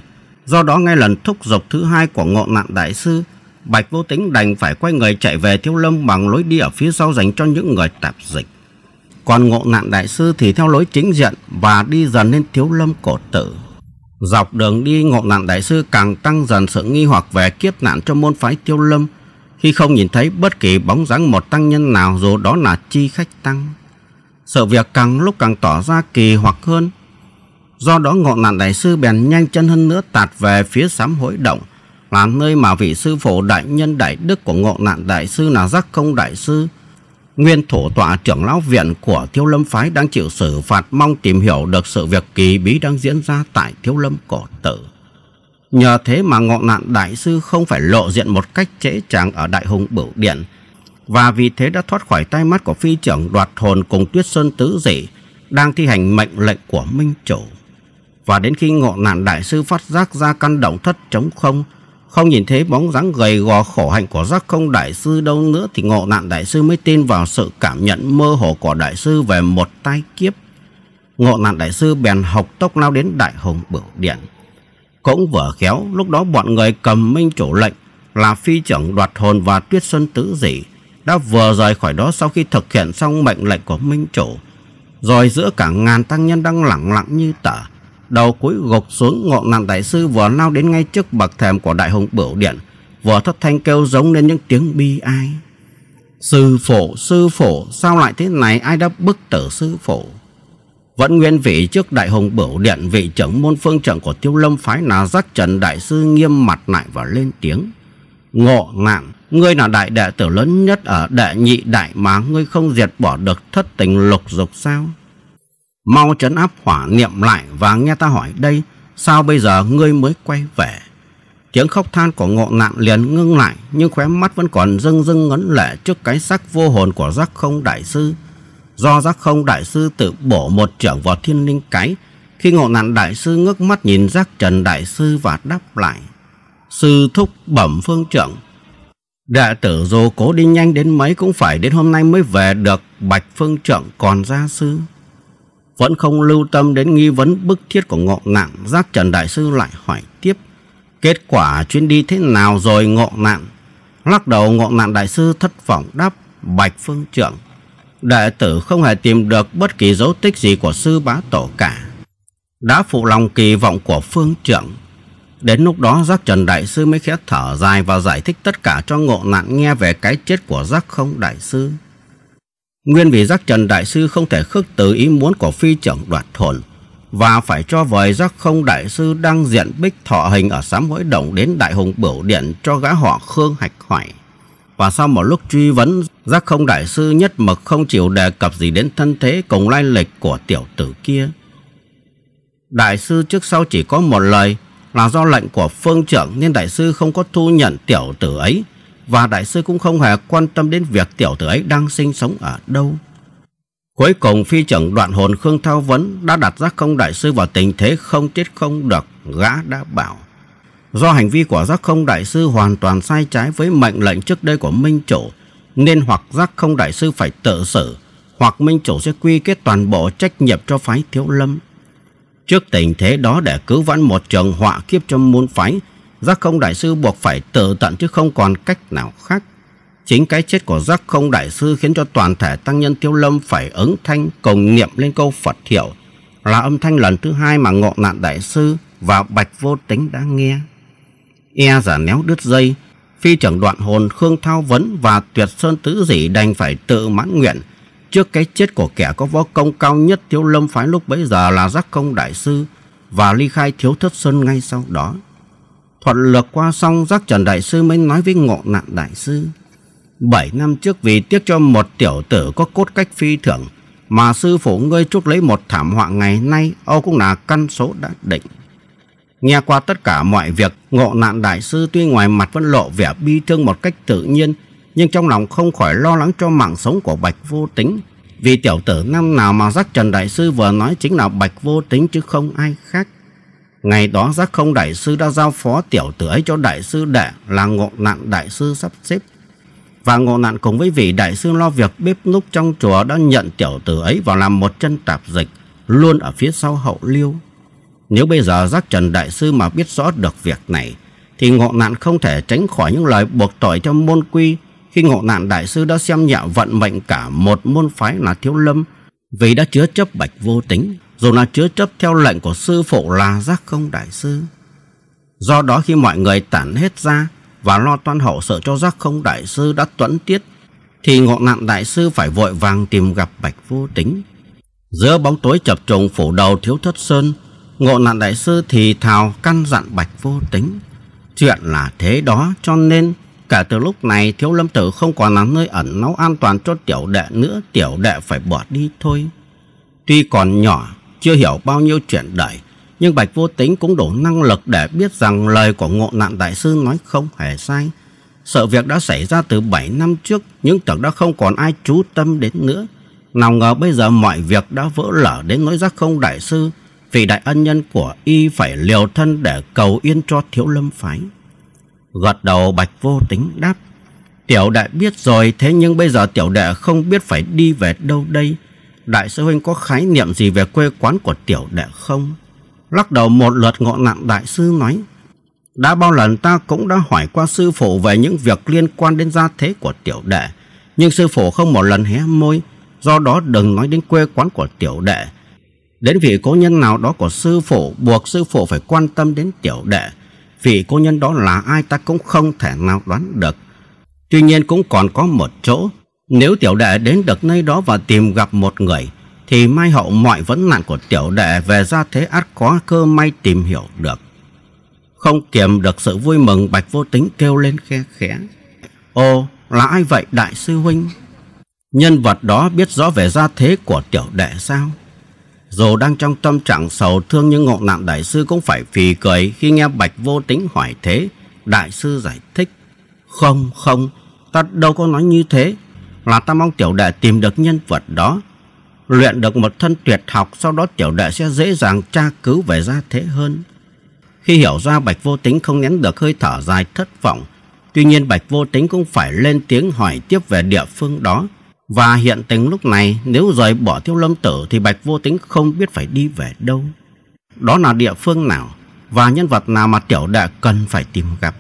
Do đó ngay lần thúc giục thứ hai của ngộ nạn đại sư. Bạch vô tính đành phải quay người chạy về thiếu lâm bằng lối đi ở phía sau dành cho những người tạp dịch. Còn ngộ nạn đại sư thì theo lối chính diện và đi dần lên thiếu lâm cổ tử. Dọc đường đi ngộ nạn đại sư càng tăng dần sự nghi hoặc về kiếp nạn cho môn phái tiêu lâm khi không nhìn thấy bất kỳ bóng dáng một tăng nhân nào dù đó là chi khách tăng. Sự việc càng lúc càng tỏ ra kỳ hoặc hơn. Do đó ngọn nạn đại sư bèn nhanh chân hơn nữa tạt về phía sám hối động là nơi mà vị sư phụ đại nhân đại đức của ngọn nạn đại sư là giác không đại sư nguyên thủ tọa trưởng lão viện của Thiếu Lâm Phái đang chịu xử phạt mong tìm hiểu được sự việc kỳ bí đang diễn ra tại Thiếu Lâm Cổ Tử. Nhờ thế mà ngọn nạn đại sư không phải lộ diện một cách trễ tràng ở Đại Hùng Bửu Điện và vì thế đã thoát khỏi tay mắt của phi trưởng đoạt hồn cùng Tuyết Sơn Tứ Dị đang thi hành mệnh lệnh của Minh Chủ. Và đến khi ngọn nạn đại sư phát giác ra căn động thất trống không không nhìn thấy bóng dáng gầy gò khổ hạnh của giác không đại sư đâu nữa thì ngộ nạn đại sư mới tin vào sự cảm nhận mơ hồ của đại sư về một tai kiếp. Ngộ nạn đại sư bèn học tốc lao đến đại hồng bửu điện. Cũng vừa khéo, lúc đó bọn người cầm minh chủ lệnh là phi trưởng đoạt hồn và tuyết xuân tứ dị đã vừa rời khỏi đó sau khi thực hiện xong mệnh lệnh của minh chủ. Rồi giữa cả ngàn tăng nhân đang lặng lặng như tờ đầu cúi gục xuống ngộ ngàn đại sư vừa lao đến ngay trước bậc thềm của đại hùng bửu điện vừa thất thanh kêu giống lên những tiếng bi ai sư phổ sư phổ sao lại thế này ai đã bức tử sư phổ vẫn nguyên vị trước đại hùng bửu điện vị trưởng môn phương trưởng của tiêu lâm phái là giác trần đại sư nghiêm mặt lại và lên tiếng ngọ ngạn ngươi là đại đệ tử lớn nhất ở đệ nhị đại mà ngươi không diệt bỏ được thất tình lục dục sao Mau trấn áp hỏa niệm lại và nghe ta hỏi đây, sao bây giờ ngươi mới quay về? Tiếng khóc than của ngộ ngạn liền ngưng lại nhưng khóe mắt vẫn còn dưng dưng ngấn lệ trước cái sắc vô hồn của giác không đại sư. Do giác không đại sư tự bổ một trưởng vào thiên linh cái, khi ngộ nạn đại sư ngước mắt nhìn giác trần đại sư và đáp lại. Sư thúc bẩm phương trưởng. Đệ tử dù cố đi nhanh đến mấy cũng phải đến hôm nay mới về được bạch phương trưởng còn gia sư vẫn không lưu tâm đến nghi vấn bức thiết của ngọ nạn giác trần đại sư lại hỏi tiếp kết quả chuyến đi thế nào rồi ngọ nạn lắc đầu ngọ nạn đại sư thất vọng đáp bạch phương trưởng đệ tử không hề tìm được bất kỳ dấu tích gì của sư bá tổ cả đã phụ lòng kỳ vọng của phương trưởng đến lúc đó giác trần đại sư mới khẽ thở dài và giải thích tất cả cho ngộ nạn nghe về cái chết của giác không đại sư Nguyên vì giác trần đại sư không thể khước từ ý muốn của phi trưởng đoạt hồn Và phải cho vời giác không đại sư đang diện bích thọ hình ở sám hối đồng đến đại hùng biểu điện cho gã họ Khương Hạch Hoài Và sau một lúc truy vấn giác không đại sư nhất mực không chịu đề cập gì đến thân thế cùng lai lịch của tiểu tử kia Đại sư trước sau chỉ có một lời là do lệnh của phương trưởng nên đại sư không có thu nhận tiểu tử ấy và đại sư cũng không hề quan tâm đến việc tiểu tử ấy đang sinh sống ở đâu. Cuối cùng phi trưởng đoạn hồn Khương Thao Vấn đã đặt giác không đại sư vào tình thế không chết không được, gã đã bảo. Do hành vi của giác không đại sư hoàn toàn sai trái với mệnh lệnh trước đây của Minh Chủ, nên hoặc giác không đại sư phải tự xử, hoặc Minh Chủ sẽ quy kết toàn bộ trách nhiệm cho phái thiếu lâm. Trước tình thế đó để cứu vãn một trường họa kiếp trong môn phái, Giác không đại sư buộc phải tự tận chứ không còn cách nào khác. Chính cái chết của giác không đại sư khiến cho toàn thể tăng nhân tiêu lâm phải ứng thanh cùng niệm lên câu Phật hiệu là âm thanh lần thứ hai mà ngộ nạn đại sư và bạch vô tính đã nghe. E giả néo đứt dây, phi trưởng đoạn hồn Khương Thao Vấn và tuyệt sơn tứ dĩ đành phải tự mãn nguyện trước cái chết của kẻ có võ công cao nhất tiêu lâm phái lúc bấy giờ là giác không đại sư và ly khai thiếu thất sơn ngay sau đó. Thuật lược qua xong Giác Trần Đại Sư mới nói với Ngộ Nạn Đại Sư Bảy năm trước vì tiếc cho một tiểu tử có cốt cách phi thường Mà sư phụ ngươi chuốc lấy một thảm họa ngày nay Âu cũng là căn số đã định Nghe qua tất cả mọi việc Ngộ Nạn Đại Sư tuy ngoài mặt vẫn lộ vẻ bi thương một cách tự nhiên Nhưng trong lòng không khỏi lo lắng cho mạng sống của Bạch Vô Tính Vì tiểu tử năm nào mà Giác Trần Đại Sư vừa nói chính là Bạch Vô Tính chứ không ai khác Ngày đó giác không đại sư đã giao phó tiểu tử ấy cho đại sư đệ là ngộ nạn đại sư sắp xếp. Và ngộ nạn cùng với vị đại sư lo việc bếp núc trong chùa đã nhận tiểu tử ấy vào làm một chân tạp dịch, luôn ở phía sau hậu liêu. Nếu bây giờ giác trần đại sư mà biết rõ được việc này, thì ngộ nạn không thể tránh khỏi những lời buộc tội cho môn quy khi ngộ nạn đại sư đã xem nhạo vận mệnh cả một môn phái là thiếu lâm vì đã chứa chấp bạch vô tính dù là chứa chấp theo lệnh của sư phụ là giác không đại sư. Do đó khi mọi người tản hết ra và lo toan hậu sợ cho giác không đại sư đã tuẫn tiết, thì ngọn nạn đại sư phải vội vàng tìm gặp bạch vô tính. Giữa bóng tối chập trùng phủ đầu thiếu thất sơn, ngộ nạn đại sư thì thào căn dặn bạch vô tính. Chuyện là thế đó cho nên Cả từ lúc này thiếu lâm tử không còn là nơi ẩn náu an toàn cho tiểu đệ nữa Tiểu đệ phải bỏ đi thôi Tuy còn nhỏ chưa hiểu bao nhiêu chuyện đời, nhưng Bạch Vô Tính cũng đủ năng lực để biết rằng lời của ngộ nạn đại sư nói không hề sai. Sự việc đã xảy ra từ 7 năm trước, nhưng tưởng đã không còn ai chú tâm đến nữa. Nào ngờ bây giờ mọi việc đã vỡ lở đến nỗi giác không đại sư, vì đại ân nhân của y phải liều thân để cầu yên cho thiếu lâm phái. Gật đầu Bạch Vô Tính đáp, tiểu đệ biết rồi, thế nhưng bây giờ tiểu đệ không biết phải đi về đâu đây. Đại sư Huynh có khái niệm gì về quê quán của tiểu đệ không? Lắc đầu một lượt ngọ nạn đại sư nói Đã bao lần ta cũng đã hỏi qua sư phụ về những việc liên quan đến gia thế của tiểu đệ Nhưng sư phụ không một lần hé môi Do đó đừng nói đến quê quán của tiểu đệ Đến vị cố nhân nào đó của sư phụ Buộc sư phụ phải quan tâm đến tiểu đệ Vị cố nhân đó là ai ta cũng không thể nào đoán được Tuy nhiên cũng còn có một chỗ nếu tiểu đệ đến được nơi đó và tìm gặp một người, thì mai hậu mọi vấn nạn của tiểu đệ về ra thế ắt có cơ may tìm hiểu được. Không kiềm được sự vui mừng bạch vô tính kêu lên khe khẽ. Ô, là ai vậy đại sư huynh? Nhân vật đó biết rõ về gia thế của tiểu đệ sao? Dù đang trong tâm trạng sầu thương nhưng ngộ nạn đại sư cũng phải phì cười khi nghe bạch vô tính hỏi thế. Đại sư giải thích. Không, không, ta đâu có nói như thế là ta mong tiểu đệ tìm được nhân vật đó. Luyện được một thân tuyệt học sau đó tiểu đệ sẽ dễ dàng tra cứu về gia thế hơn. Khi hiểu ra Bạch Vô Tính không nén được hơi thở dài thất vọng, tuy nhiên Bạch Vô Tính cũng phải lên tiếng hỏi tiếp về địa phương đó. Và hiện tình lúc này nếu rời bỏ Thiêu Lâm Tử thì Bạch Vô Tính không biết phải đi về đâu. Đó là địa phương nào và nhân vật nào mà tiểu đệ cần phải tìm gặp.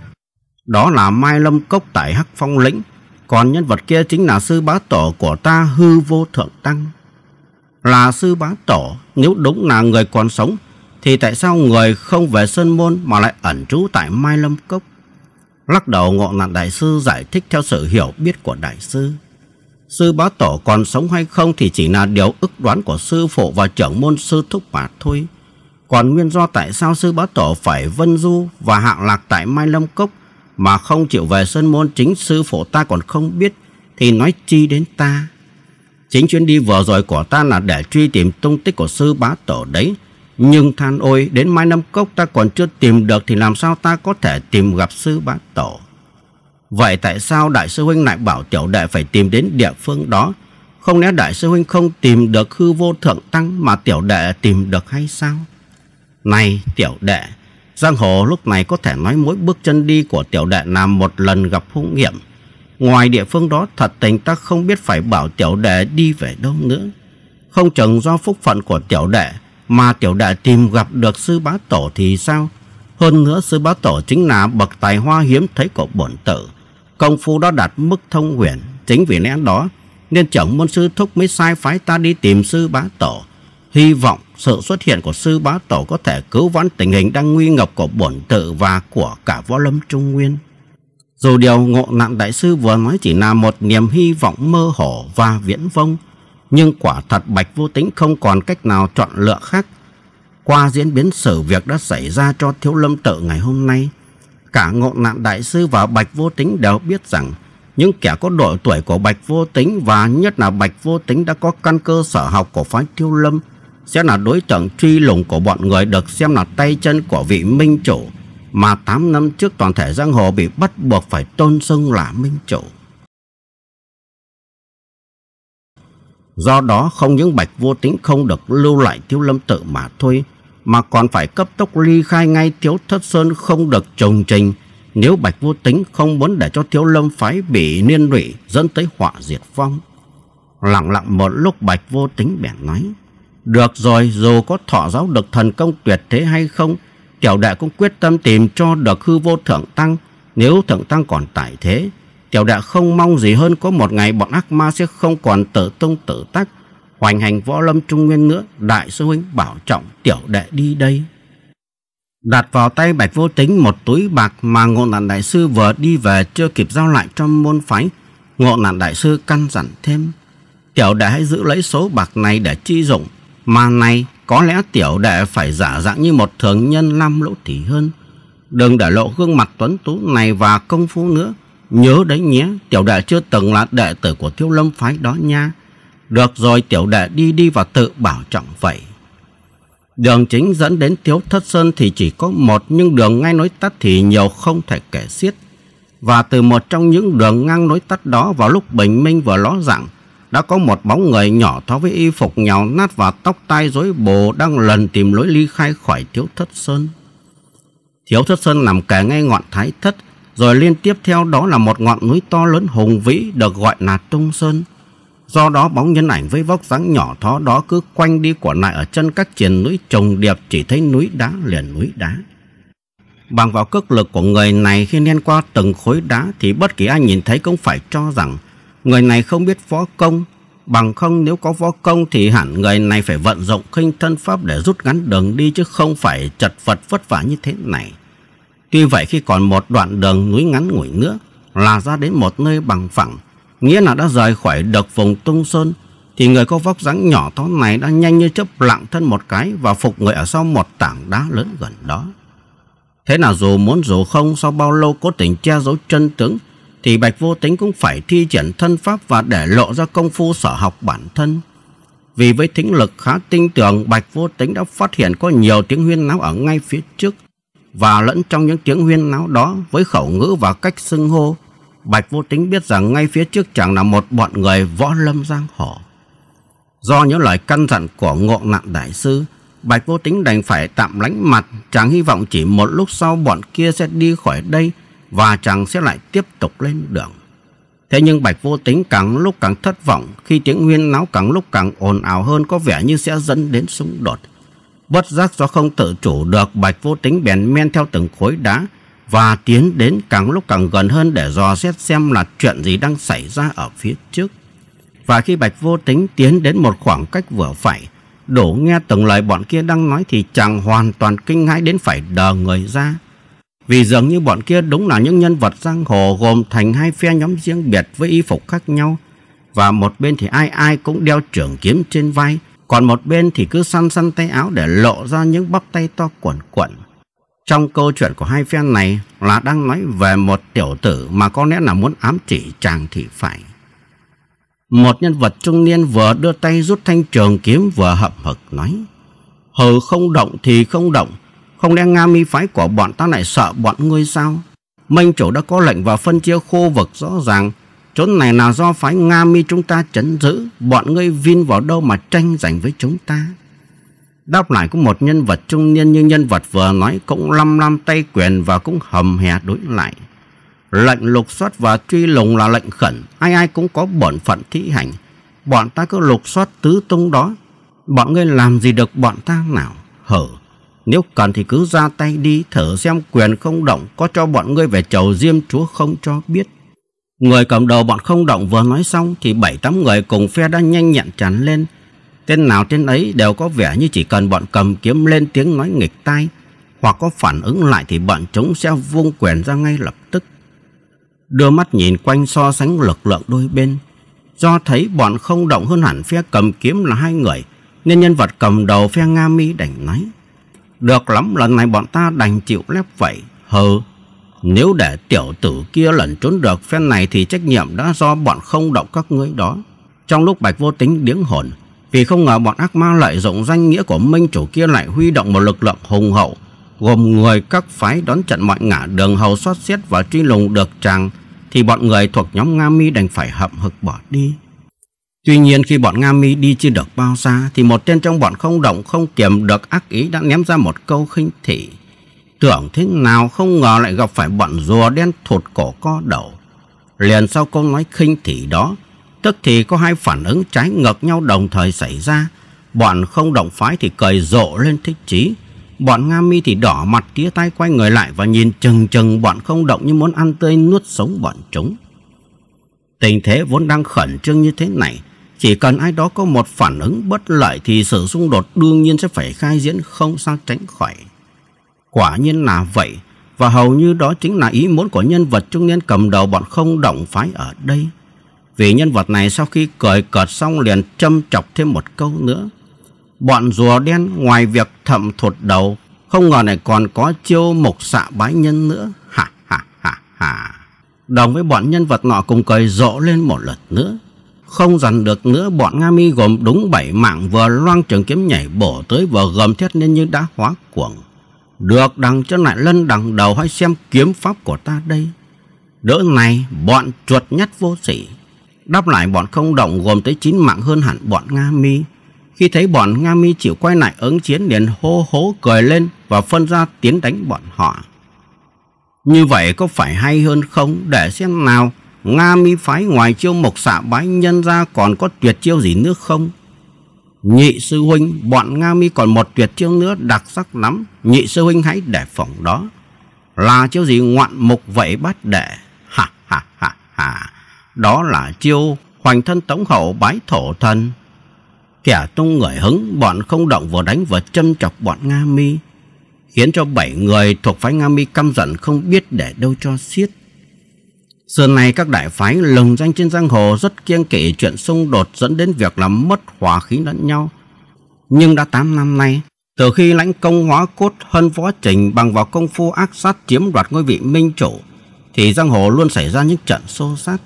Đó là Mai Lâm Cốc tại Hắc Phong Lĩnh còn nhân vật kia chính là sư bá tổ của ta hư vô thượng tăng. Là sư bá tổ, nếu đúng là người còn sống, thì tại sao người không về Sơn Môn mà lại ẩn trú tại Mai Lâm Cốc? Lắc đầu ngọ ngạn đại sư giải thích theo sự hiểu biết của đại sư. Sư bá tổ còn sống hay không thì chỉ là điều ức đoán của sư phụ và trưởng môn sư thúc mà thôi. Còn nguyên do tại sao sư bá tổ phải vân du và hạng lạc tại Mai Lâm Cốc mà không chịu về sơn môn chính sư phụ ta còn không biết thì nói chi đến ta. Chính chuyến đi vừa rồi của ta là để truy tìm tung tích của sư bá tổ đấy. Nhưng than ôi đến mai năm cốc ta còn chưa tìm được thì làm sao ta có thể tìm gặp sư bá tổ. Vậy tại sao đại sư huynh lại bảo tiểu đệ phải tìm đến địa phương đó? Không lẽ đại sư huynh không tìm được hư vô thượng tăng mà tiểu đệ tìm được hay sao? Này tiểu đệ! Giang hồ lúc này có thể nói mỗi bước chân đi của tiểu đệ là một lần gặp hung nghiệm Ngoài địa phương đó thật tình ta không biết phải bảo tiểu đệ đi về đâu nữa. Không chừng do phúc phận của tiểu đệ mà tiểu đệ tìm gặp được sư bá tổ thì sao? Hơn nữa sư bá tổ chính là bậc tài hoa hiếm thấy của bổn tử. Công phu đó đạt mức thông huyền. Chính vì lẽ đó nên trưởng môn sư thúc mới sai phái ta đi tìm sư bá tổ hy vọng sự xuất hiện của sư bá tổ có thể cứu vãn tình hình đang nguy ngập của bổn tự và của cả võ lâm trung nguyên. Dù điều ngộ nạn đại sư vừa nói chỉ là một niềm hy vọng mơ hồ và viễn vông, nhưng quả thật Bạch Vô Tính không còn cách nào chọn lựa khác. Qua diễn biến sự việc đã xảy ra cho Thiếu Lâm Tự ngày hôm nay, cả ngộ nạn đại sư và Bạch Vô Tính đều biết rằng những kẻ có độ tuổi của Bạch Vô Tính và nhất là Bạch Vô Tính đã có căn cơ sở học của phái Thiếu Lâm – sẽ là đối tượng truy lùng của bọn người được xem là tay chân của vị minh chủ mà tám năm trước toàn thể giang hồ bị bắt buộc phải tôn xưng là minh chủ. Do đó không những Bạch Vô Tính không được lưu lại Thiếu Lâm tự mà thôi, mà còn phải cấp tốc ly khai ngay Thiếu Thất Sơn không được trồng trình nếu Bạch Vô Tính không muốn để cho Thiếu Lâm phái bị niên lụy dẫn tới họa diệt phong. Lặng lặng một lúc Bạch Vô Tính bèn nói: được rồi, dù có thọ giáo được thần công tuyệt thế hay không, tiểu đệ cũng quyết tâm tìm cho được hư vô thượng tăng. Nếu thượng tăng còn tại thế, tiểu đệ không mong gì hơn có một ngày bọn ác ma sẽ không còn tự tung tự tắc, hoành hành võ lâm trung nguyên nữa. Đại sư huynh bảo trọng tiểu đệ đi đây. Đặt vào tay Bạch Vô Tính một túi bạc mà ngộ nạn đại sư vừa đi về chưa kịp giao lại cho môn phái. Ngộ nạn đại sư căn dặn thêm. Tiểu đệ hãy giữ lấy số bạc này để chi dụng mà này có lẽ tiểu đệ phải giả dạng như một thường nhân lam lỗ thỉ hơn. Đừng để lộ gương mặt tuấn tú này và công phu nữa. Nhớ đấy nhé, tiểu đệ chưa từng là đệ tử của thiếu lâm phái đó nha. Được rồi tiểu đệ đi đi và tự bảo trọng vậy. Đường chính dẫn đến thiếu Thất Sơn thì chỉ có một nhưng đường ngay nối tắt thì nhiều không thể kể xiết. Và từ một trong những đường ngang nối tắt đó vào lúc bình minh vừa ló dạng đã có một bóng người nhỏ thó với y phục nhào nát và tóc tai rối bù đang lần tìm lối ly khai khỏi thiếu thất sơn. Thiếu thất sơn nằm kề ngay ngọn thái thất, rồi liên tiếp theo đó là một ngọn núi to lớn hùng vĩ được gọi là Trung Sơn. Do đó bóng nhân ảnh với vóc dáng nhỏ thó đó cứ quanh đi quẩn lại ở chân các triền núi trồng điệp chỉ thấy núi đá liền núi đá. Bằng vào cước lực của người này khi len qua từng khối đá thì bất kỳ ai nhìn thấy cũng phải cho rằng Người này không biết võ công, bằng không nếu có võ công thì hẳn người này phải vận dụng khinh thân pháp để rút ngắn đường đi chứ không phải chật vật vất vả như thế này. Tuy vậy khi còn một đoạn đường núi ngắn ngủi nữa là ra đến một nơi bằng phẳng, nghĩa là đã rời khỏi được vùng tung sơn, thì người có vóc dáng nhỏ tó này đã nhanh như chớp lặng thân một cái và phục người ở sau một tảng đá lớn gần đó. Thế là dù muốn dù không sau bao lâu cố tình che giấu chân tướng thì Bạch Vô Tính cũng phải thi triển thân pháp và để lộ ra công phu sở học bản thân. Vì với thính lực khá tinh tường, Bạch Vô Tính đã phát hiện có nhiều tiếng huyên náo ở ngay phía trước. Và lẫn trong những tiếng huyên náo đó, với khẩu ngữ và cách xưng hô, Bạch Vô Tính biết rằng ngay phía trước chẳng là một bọn người võ lâm giang hồ. Do những lời căn dặn của ngộ nạn đại sư, Bạch Vô Tính đành phải tạm lánh mặt, chẳng hy vọng chỉ một lúc sau bọn kia sẽ đi khỏi đây, và chàng sẽ lại tiếp tục lên đường. Thế nhưng Bạch Vô Tính càng lúc càng thất vọng khi tiếng huyên náo càng lúc càng ồn ào hơn có vẻ như sẽ dẫn đến xung đột. Bất giác do không tự chủ được Bạch Vô Tính bèn men theo từng khối đá và tiến đến càng lúc càng gần hơn để dò xét xem là chuyện gì đang xảy ra ở phía trước. Và khi Bạch Vô Tính tiến đến một khoảng cách vừa phải, đổ nghe từng lời bọn kia đang nói thì chàng hoàn toàn kinh hãi đến phải đờ người ra. Vì dường như bọn kia đúng là những nhân vật giang hồ gồm thành hai phe nhóm riêng biệt với y phục khác nhau. Và một bên thì ai ai cũng đeo trường kiếm trên vai, còn một bên thì cứ săn săn tay áo để lộ ra những bắp tay to quẩn quẩn. Trong câu chuyện của hai phe này là đang nói về một tiểu tử mà có lẽ là muốn ám chỉ chàng thì phải. Một nhân vật trung niên vừa đưa tay rút thanh trường kiếm vừa hậm hực nói Hừ không động thì không động không lẽ Nga mi phái của bọn ta lại sợ bọn ngươi sao? Minh chủ đã có lệnh và phân chia khu vực rõ ràng. chỗ này là do phái Nga mi chúng ta chấn giữ. Bọn ngươi vin vào đâu mà tranh giành với chúng ta? Đáp lại của một nhân vật trung niên như nhân vật vừa nói cũng lăm lăm tay quyền và cũng hầm hè đối lại. Lệnh lục soát và truy lùng là lệnh khẩn. Ai ai cũng có bổn phận thi hành. Bọn ta cứ lục soát tứ tung đó. Bọn ngươi làm gì được bọn ta nào? Hở! Nếu cần thì cứ ra tay đi Thử xem quyền không động Có cho bọn ngươi về chầu diêm chúa không cho biết Người cầm đầu bọn không động vừa nói xong Thì bảy tám người cùng phe đã nhanh nhẹn tràn lên Tên nào tên ấy đều có vẻ như chỉ cần bọn cầm kiếm lên tiếng nói nghịch tai Hoặc có phản ứng lại thì bọn chúng sẽ vung quyền ra ngay lập tức Đưa mắt nhìn quanh so sánh lực lượng đôi bên Do thấy bọn không động hơn hẳn phe cầm kiếm là hai người Nên nhân vật cầm đầu phe Nga Mi đành nói được lắm lần này bọn ta đành chịu lép vậy Hừ Nếu để tiểu tử kia lẩn trốn được phen này Thì trách nhiệm đã do bọn không động các ngươi đó Trong lúc bạch vô tính điếng hồn Vì không ngờ bọn ác ma lợi dụng danh nghĩa của minh chủ kia Lại huy động một lực lượng hùng hậu Gồm người các phái đón trận mọi ngã đường hầu xót xét và truy lùng được chàng Thì bọn người thuộc nhóm Nga Mi đành phải hậm hực bỏ đi Tuy nhiên khi bọn Nga Mi đi chưa được bao xa thì một tên trong bọn không động không kiểm được ác ý đã ném ra một câu khinh thị. Tưởng thế nào không ngờ lại gặp phải bọn rùa đen thụt cổ co đầu. Liền sau câu nói khinh thị đó, tức thì có hai phản ứng trái ngược nhau đồng thời xảy ra. Bọn không động phái thì cười rộ lên thích chí. Bọn Nga Mi thì đỏ mặt tía tay quay người lại và nhìn chừng chừng bọn không động như muốn ăn tươi nuốt sống bọn chúng. Tình thế vốn đang khẩn trương như thế này chỉ cần ai đó có một phản ứng bất lợi thì sự xung đột đương nhiên sẽ phải khai diễn không sao tránh khỏi. Quả nhiên là vậy, và hầu như đó chính là ý muốn của nhân vật trung niên cầm đầu bọn không động phái ở đây. Vì nhân vật này sau khi cười cợt xong liền châm chọc thêm một câu nữa. Bọn rùa đen ngoài việc thậm thụt đầu, không ngờ này còn có chiêu mục xạ bái nhân nữa. ha ha ha ha Đồng với bọn nhân vật nọ cùng cười rộ lên một lần nữa. Không dằn được nữa bọn Nga Mi gồm đúng bảy mạng vừa loan trường kiếm nhảy bổ tới vừa gầm thét lên như đã hóa cuồng. Được đằng chân lại lân đằng đầu hãy xem kiếm pháp của ta đây. Đỡ này bọn chuột nhất vô sỉ. Đáp lại bọn không động gồm tới chín mạng hơn hẳn bọn Nga Mi. Khi thấy bọn Nga Mi chịu quay lại ứng chiến liền hô hố cười lên và phân ra tiến đánh bọn họ. Như vậy có phải hay hơn không để xem nào Nga mi phái ngoài chiêu mộc xạ bái nhân ra còn có tuyệt chiêu gì nữa không? Nhị sư huynh, bọn Nga mi còn một tuyệt chiêu nữa đặc sắc lắm. Nhị sư huynh hãy để phòng đó. Là chiêu gì ngoạn mục vậy bát đệ? Ha ha ha ha. Đó là chiêu hoành thân tống hậu bái thổ thần. Kẻ tung người hứng, bọn không động vừa đánh vừa châm chọc bọn Nga mi khiến cho bảy người thuộc phái Nga Mi căm giận không biết để đâu cho xiết. Xưa nay các đại phái lừng danh trên giang hồ rất kiêng kỵ chuyện xung đột dẫn đến việc làm mất hòa khí lẫn nhau. Nhưng đã 8 năm nay, từ khi lãnh công hóa cốt hơn võ trình bằng vào công phu ác sát chiếm đoạt ngôi vị minh chủ, thì giang hồ luôn xảy ra những trận xô sát.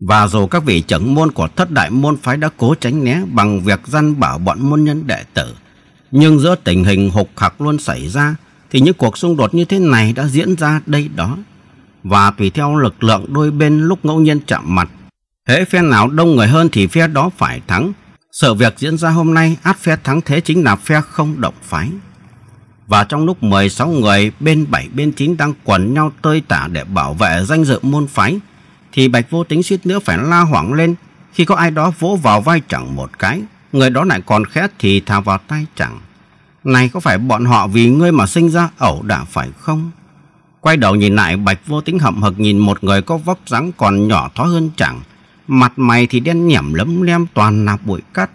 Và dù các vị trưởng môn của thất đại môn phái đã cố tránh né bằng việc gian bảo bọn môn nhân đệ tử, nhưng giữa tình hình hục hạc luôn xảy ra, thì những cuộc xung đột như thế này đã diễn ra đây đó và tùy theo lực lượng đôi bên lúc ngẫu nhiên chạm mặt. Hễ phe nào đông người hơn thì phe đó phải thắng. Sự việc diễn ra hôm nay át phe thắng thế chính là phe không động phái. Và trong lúc 16 người bên 7 bên 9 đang quần nhau tơi tả để bảo vệ danh dự môn phái thì Bạch Vô Tính suýt nữa phải la hoảng lên khi có ai đó vỗ vào vai chẳng một cái người đó lại còn khẽ thì thào vào tay chẳng. Này có phải bọn họ vì ngươi mà sinh ra ẩu đả phải không? Quay đầu nhìn lại Bạch Vô Tính hậm hực nhìn một người có vóc dáng còn nhỏ thó hơn chẳng. Mặt mày thì đen nhẩm lấm lem toàn là bụi cát.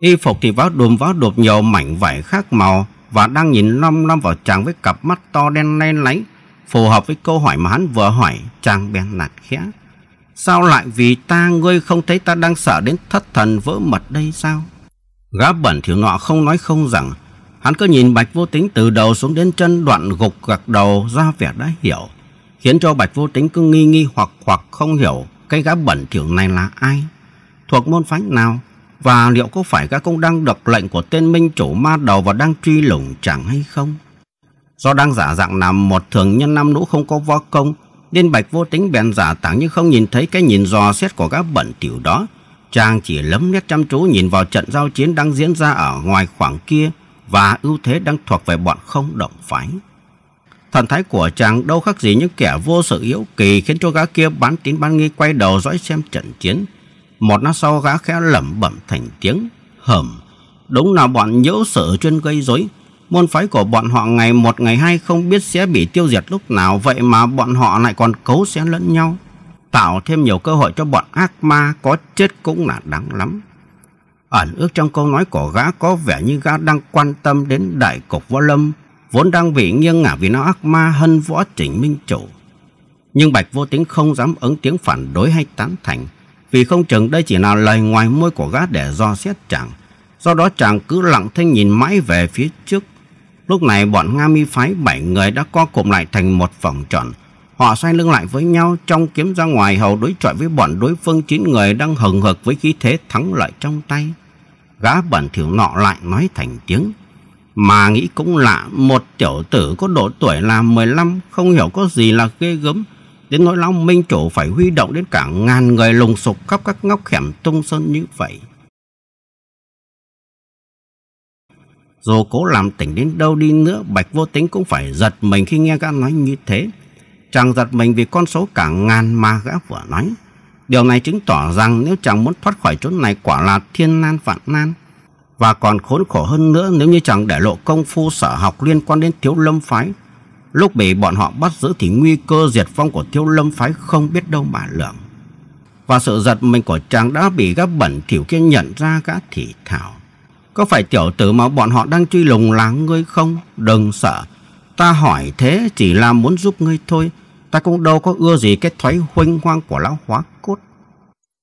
Y phục thì vá đùm vá đụp nhiều mảnh vải khác màu và đang nhìn lom lom vào chàng với cặp mắt to đen len láy. Phù hợp với câu hỏi mà hắn vừa hỏi chàng bèn nạt khẽ. Sao lại vì ta ngươi không thấy ta đang sợ đến thất thần vỡ mật đây sao? Gã bẩn thiếu nọ không nói không rằng Hắn cứ nhìn Bạch Vô Tính từ đầu xuống đến chân đoạn gục gật đầu ra vẻ đã hiểu. Khiến cho Bạch Vô Tính cứ nghi nghi hoặc hoặc không hiểu cái gã bẩn trưởng này là ai, thuộc môn phái nào. Và liệu có phải gã cũng đang được lệnh của tên minh chủ ma đầu và đang truy lùng chẳng hay không? Do đang giả dạng làm một thường nhân nam nữ không có võ công nên Bạch Vô Tính bèn giả tảng như không nhìn thấy cái nhìn dò xét của gã bẩn tiểu đó. Chàng chỉ lấm nét chăm chú nhìn vào trận giao chiến đang diễn ra ở ngoài khoảng kia và ưu thế đang thuộc về bọn không động phái. Thần thái của chàng đâu khác gì những kẻ vô sự yếu kỳ khiến cho gã kia bán tín bán nghi quay đầu dõi xem trận chiến. Một lát sau gã khẽ lẩm bẩm thành tiếng, hầm, đúng là bọn nhiễu sở chuyên gây rối. Môn phái của bọn họ ngày một ngày hai không biết sẽ bị tiêu diệt lúc nào vậy mà bọn họ lại còn cấu xé lẫn nhau. Tạo thêm nhiều cơ hội cho bọn ác ma có chết cũng là đáng lắm. Ẩn ước trong câu nói của gã có vẻ như gã đang quan tâm đến đại cục võ lâm, vốn đang bị nghiêng ngả vì nó ác ma hân võ chỉnh minh chủ. Nhưng Bạch Vô Tính không dám ứng tiếng phản đối hay tán thành, vì không chừng đây chỉ là lời ngoài môi của gã để do xét chàng. Do đó chàng cứ lặng thinh nhìn mãi về phía trước. Lúc này bọn Nga mi phái bảy người đã co cụm lại thành một vòng tròn. Họ xoay lưng lại với nhau trong kiếm ra ngoài hầu đối chọi với bọn đối phương chín người đang hừng hực với khí thế thắng lợi trong tay. Gã bẩn thỉu nọ lại nói thành tiếng. Mà nghĩ cũng lạ, một tiểu tử có độ tuổi là 15, không hiểu có gì là ghê gớm. Đến nỗi lão minh chủ phải huy động đến cả ngàn người lùng sục khắp các ngóc hẻm tung sơn như vậy. Dù cố làm tỉnh đến đâu đi nữa, Bạch Vô Tính cũng phải giật mình khi nghe gã nói như thế. Chàng giật mình vì con số cả ngàn mà gã vừa nói. Điều này chứng tỏ rằng nếu chàng muốn thoát khỏi chỗ này quả là thiên nan vạn nan. Và còn khốn khổ hơn nữa nếu như chàng để lộ công phu sở học liên quan đến thiếu lâm phái. Lúc bị bọn họ bắt giữ thì nguy cơ diệt vong của thiếu lâm phái không biết đâu mà lường. Và sự giật mình của chàng đã bị gã bẩn thiểu kia nhận ra gã thị thảo. Có phải tiểu tử mà bọn họ đang truy lùng là ngươi không? Đừng sợ. Ta hỏi thế chỉ là muốn giúp ngươi thôi. Ta cũng đâu có ưa gì cái thói huynh hoang của lão hóa cốt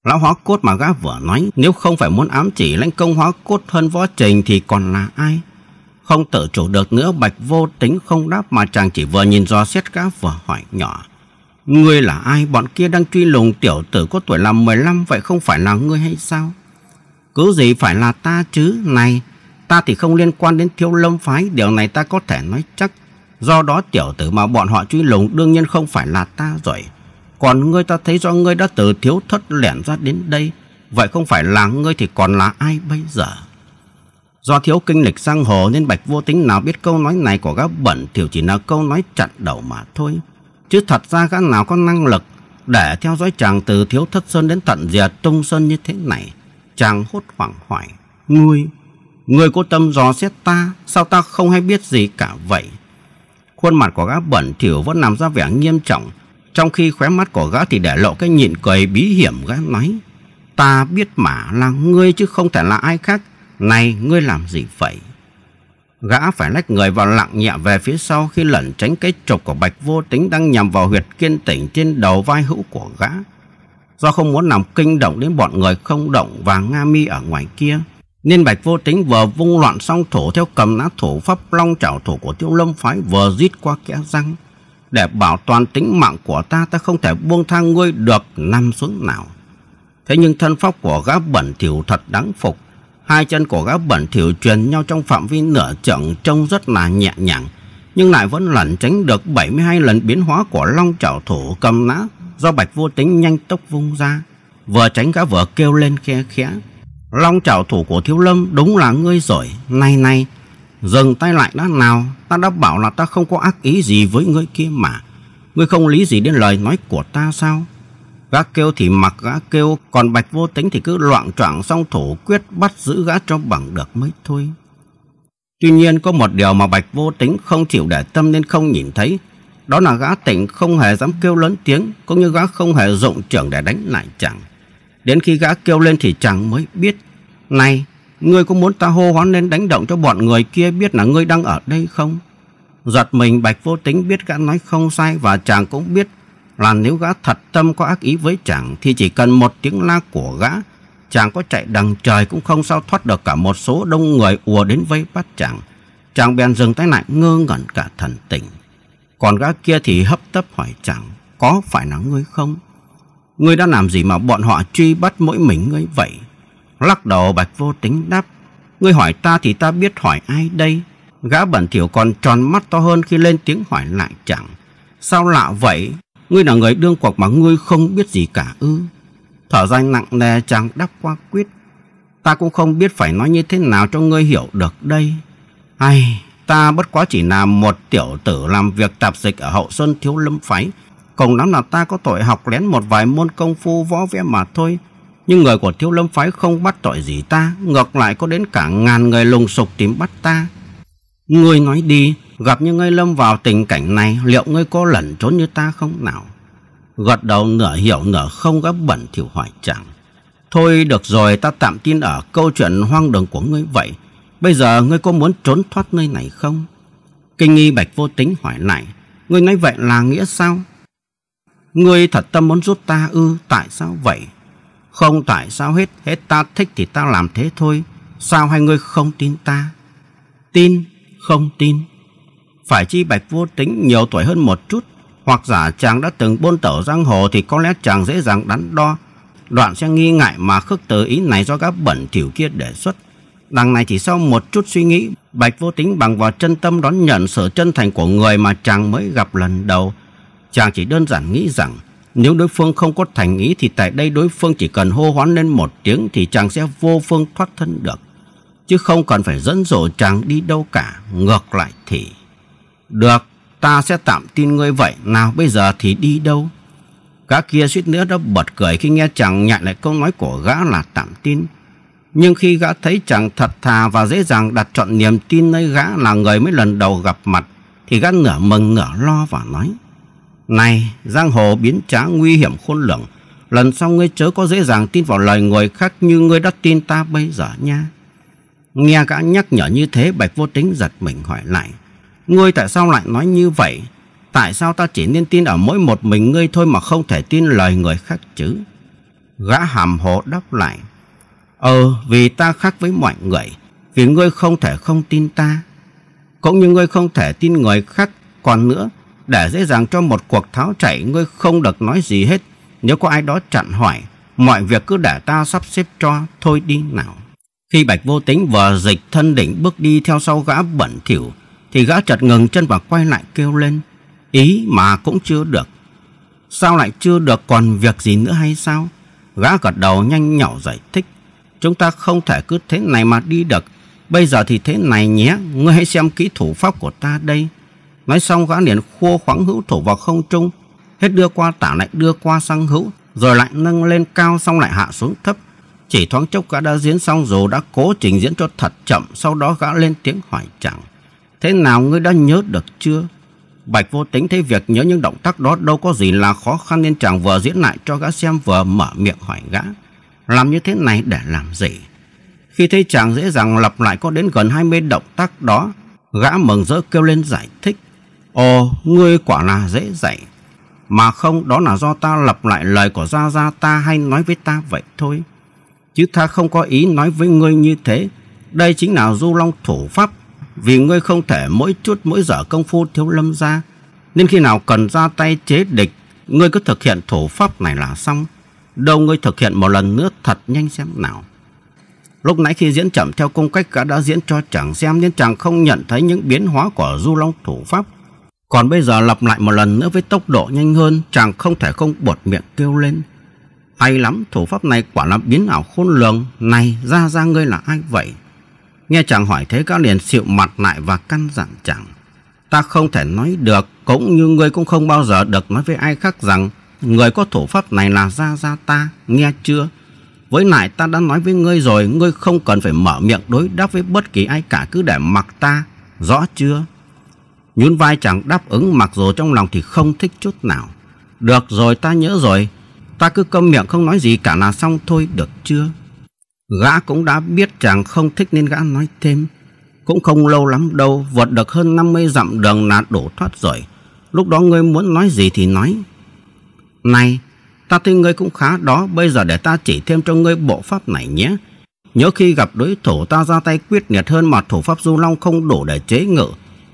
Lão hóa cốt mà gã vừa nói Nếu không phải muốn ám chỉ lãnh công hóa cốt hơn võ trình thì còn là ai Không tự chủ được nữa bạch vô tính không đáp Mà chàng chỉ vừa nhìn do xét gã vừa hỏi nhỏ Ngươi là ai bọn kia đang truy lùng tiểu tử có tuổi là 15 Vậy không phải là ngươi hay sao Cứ gì phải là ta chứ Này ta thì không liên quan đến thiếu lâm phái Điều này ta có thể nói chắc Do đó tiểu tử mà bọn họ truy lùng đương nhiên không phải là ta rồi. Còn ngươi ta thấy do ngươi đã từ thiếu thất lẻn ra đến đây. Vậy không phải là ngươi thì còn là ai bây giờ? Do thiếu kinh lịch sang hồ nên Bạch vô tính nào biết câu nói này của gã bẩn thiểu chỉ là câu nói chặn đầu mà thôi. Chứ thật ra gã nào có năng lực để theo dõi chàng từ thiếu thất sơn đến tận diệt tung sơn như thế này. Chàng hốt hoảng hỏi, ngươi, ngươi có tâm dò xét ta, sao ta không hay biết gì cả vậy? Khuôn mặt của gã bẩn thỉu vẫn nằm ra vẻ nghiêm trọng Trong khi khóe mắt của gã thì để lộ cái nhịn cười bí hiểm gã nói Ta biết mà là ngươi chứ không thể là ai khác Này ngươi làm gì vậy Gã phải lách người vào lặng nhẹ về phía sau Khi lẩn tránh cái trục của bạch vô tính Đang nhằm vào huyệt kiên tỉnh trên đầu vai hữu của gã Do không muốn làm kinh động đến bọn người không động và Nga mi ở ngoài kia nên Bạch Vô Tính vừa vung loạn song thổ theo cầm nã thủ pháp long trảo thủ của Tiêu Lâm Phái vừa rít qua kẽ răng. Để bảo toàn tính mạng của ta, ta không thể buông thang ngươi được năm xuống nào. Thế nhưng thân pháp của gã bẩn thiểu thật đáng phục. Hai chân của gã bẩn thiểu truyền nhau trong phạm vi nửa trượng trông rất là nhẹ nhàng. Nhưng lại vẫn lẩn tránh được 72 lần biến hóa của long trảo thủ cầm nã do Bạch Vô Tính nhanh tốc vung ra. Vừa tránh gã vừa kêu lên khe khẽ. khẽ Long trảo thủ của thiếu lâm đúng là ngươi rồi Nay nay Dừng tay lại đã nào Ta đã bảo là ta không có ác ý gì với ngươi kia mà Ngươi không lý gì đến lời nói của ta sao Gã kêu thì mặc gã kêu Còn bạch vô tính thì cứ loạn choạng Xong thủ quyết bắt giữ gã cho bằng được mới thôi Tuy nhiên có một điều mà bạch vô tính Không chịu để tâm nên không nhìn thấy Đó là gã tỉnh không hề dám kêu lớn tiếng Cũng như gã không hề dụng trưởng để đánh lại chẳng. Đến khi gã kêu lên thì chàng mới biết Này Ngươi có muốn ta hô hoán lên đánh động cho bọn người kia biết là ngươi đang ở đây không? Giật mình Bạch Vô Tính biết gã nói không sai và chàng cũng biết là nếu gã thật tâm có ác ý với chàng thì chỉ cần một tiếng la của gã, chàng có chạy đằng trời cũng không sao thoát được cả một số đông người ùa đến vây bắt chàng. Chàng bèn dừng tay lại ngơ ngẩn cả thần tình. Còn gã kia thì hấp tấp hỏi chàng có phải là ngươi không? Ngươi đã làm gì mà bọn họ truy bắt mỗi mình ngươi vậy? Lắc đầu bạch vô tính đáp. Ngươi hỏi ta thì ta biết hỏi ai đây? Gã bẩn thiểu còn tròn mắt to hơn khi lên tiếng hỏi lại chẳng. Sao lạ vậy? Ngươi là người đương cuộc mà ngươi không biết gì cả ư? Thở dài nặng nề chàng đáp qua quyết. Ta cũng không biết phải nói như thế nào cho ngươi hiểu được đây. Ai, ta bất quá chỉ là một tiểu tử làm việc tạp dịch ở hậu sơn thiếu lâm phái cùng lắm là ta có tội học lén một vài môn công phu võ vẽ mà thôi. Nhưng người của thiếu lâm phái không bắt tội gì ta, ngược lại có đến cả ngàn người lùng sục tìm bắt ta. Ngươi nói đi, gặp như ngươi lâm vào tình cảnh này, liệu ngươi có lẩn trốn như ta không nào? Gật đầu nửa hiểu nửa không gấp bẩn thiểu hỏi chẳng Thôi được rồi, ta tạm tin ở câu chuyện hoang đường của ngươi vậy. Bây giờ ngươi có muốn trốn thoát nơi này không? Kinh nghi bạch vô tính hỏi lại. Ngươi nói vậy là nghĩa sao? Ngươi thật tâm muốn giúp ta ư Tại sao vậy Không tại sao hết Hết ta thích thì ta làm thế thôi Sao hai ngươi không tin ta Tin không tin Phải chi bạch vô tính nhiều tuổi hơn một chút Hoặc giả chàng đã từng bôn tẩu giang hồ Thì có lẽ chàng dễ dàng đắn đo Đoạn sẽ nghi ngại mà khước từ ý này Do các bẩn thiểu kia đề xuất Đằng này chỉ sau một chút suy nghĩ Bạch vô tính bằng vào chân tâm đón nhận sự chân thành của người mà chàng mới gặp lần đầu Chàng chỉ đơn giản nghĩ rằng nếu đối phương không có thành ý thì tại đây đối phương chỉ cần hô hoán lên một tiếng thì chàng sẽ vô phương thoát thân được. Chứ không cần phải dẫn dụ chàng đi đâu cả. Ngược lại thì... Được, ta sẽ tạm tin ngươi vậy. Nào bây giờ thì đi đâu? Gã kia suýt nữa đã bật cười khi nghe chàng nhại lại câu nói của gã là tạm tin. Nhưng khi gã thấy chàng thật thà và dễ dàng đặt chọn niềm tin nơi gã là người mới lần đầu gặp mặt thì gã nửa mừng nửa lo và nói này, giang hồ biến trá nguy hiểm khôn lường. Lần sau ngươi chớ có dễ dàng tin vào lời người khác như ngươi đã tin ta bây giờ nha. Nghe gã nhắc nhở như thế Bạch Vô Tính giật mình hỏi lại. Ngươi tại sao lại nói như vậy? Tại sao ta chỉ nên tin ở mỗi một mình ngươi thôi mà không thể tin lời người khác chứ? Gã hàm hồ đáp lại. Ờ, vì ta khác với mọi người. Vì ngươi không thể không tin ta. Cũng như ngươi không thể tin người khác. Còn nữa, để dễ dàng cho một cuộc tháo chảy ngươi không được nói gì hết. Nếu có ai đó chặn hỏi, mọi việc cứ để ta sắp xếp cho, thôi đi nào. Khi Bạch Vô Tính vừa dịch thân đỉnh bước đi theo sau gã bẩn thỉu, thì gã chợt ngừng chân và quay lại kêu lên. Ý mà cũng chưa được. Sao lại chưa được còn việc gì nữa hay sao? Gã gật đầu nhanh nhỏ giải thích. Chúng ta không thể cứ thế này mà đi được. Bây giờ thì thế này nhé, ngươi hãy xem kỹ thủ pháp của ta đây. Nói xong gã liền khua khoáng hữu thổ vào không trung Hết đưa qua tả lại đưa qua sang hữu Rồi lại nâng lên cao xong lại hạ xuống thấp Chỉ thoáng chốc gã đã diễn xong rồi đã cố trình diễn cho thật chậm Sau đó gã lên tiếng hỏi chẳng Thế nào ngươi đã nhớ được chưa? Bạch vô tính thấy việc nhớ những động tác đó đâu có gì là khó khăn nên chàng vừa diễn lại cho gã xem vừa mở miệng hỏi gã. Làm như thế này để làm gì? Khi thấy chàng dễ dàng lặp lại có đến gần 20 động tác đó, gã mừng rỡ kêu lên giải thích. Ồ, ngươi quả là dễ dạy. Mà không, đó là do ta lặp lại lời của Gia Gia ta hay nói với ta vậy thôi. Chứ ta không có ý nói với ngươi như thế. Đây chính là du long thủ pháp. Vì ngươi không thể mỗi chút mỗi giờ công phu thiếu lâm ra. Nên khi nào cần ra tay chế địch, ngươi cứ thực hiện thủ pháp này là xong. Đâu ngươi thực hiện một lần nữa thật nhanh xem nào. Lúc nãy khi diễn chậm theo công cách gã đã diễn cho chàng xem nên chàng không nhận thấy những biến hóa của du long thủ pháp còn bây giờ lặp lại một lần nữa với tốc độ nhanh hơn, chàng không thể không buột miệng kêu lên. Hay lắm, thủ pháp này quả là biến ảo khôn lường. Này, ra ra ngươi là ai vậy? Nghe chàng hỏi thế gã liền xịu mặt lại và căn dặn chàng. Ta không thể nói được, cũng như ngươi cũng không bao giờ được nói với ai khác rằng người có thủ pháp này là ra ra ta, nghe chưa? Với lại ta đã nói với ngươi rồi, ngươi không cần phải mở miệng đối đáp với bất kỳ ai cả cứ để mặc ta, rõ chưa? Nhún vai chẳng đáp ứng mặc dù trong lòng thì không thích chút nào. Được rồi ta nhớ rồi, ta cứ câm miệng không nói gì cả là xong thôi được chưa? Gã cũng đã biết chàng không thích nên gã nói thêm. Cũng không lâu lắm đâu, vượt được hơn 50 dặm đường là đổ thoát rồi. Lúc đó ngươi muốn nói gì thì nói. Này, ta thấy ngươi cũng khá đó, bây giờ để ta chỉ thêm cho ngươi bộ pháp này nhé. Nhớ khi gặp đối thủ ta ra tay quyết liệt hơn mà thủ pháp Du Long không đủ để chế ngự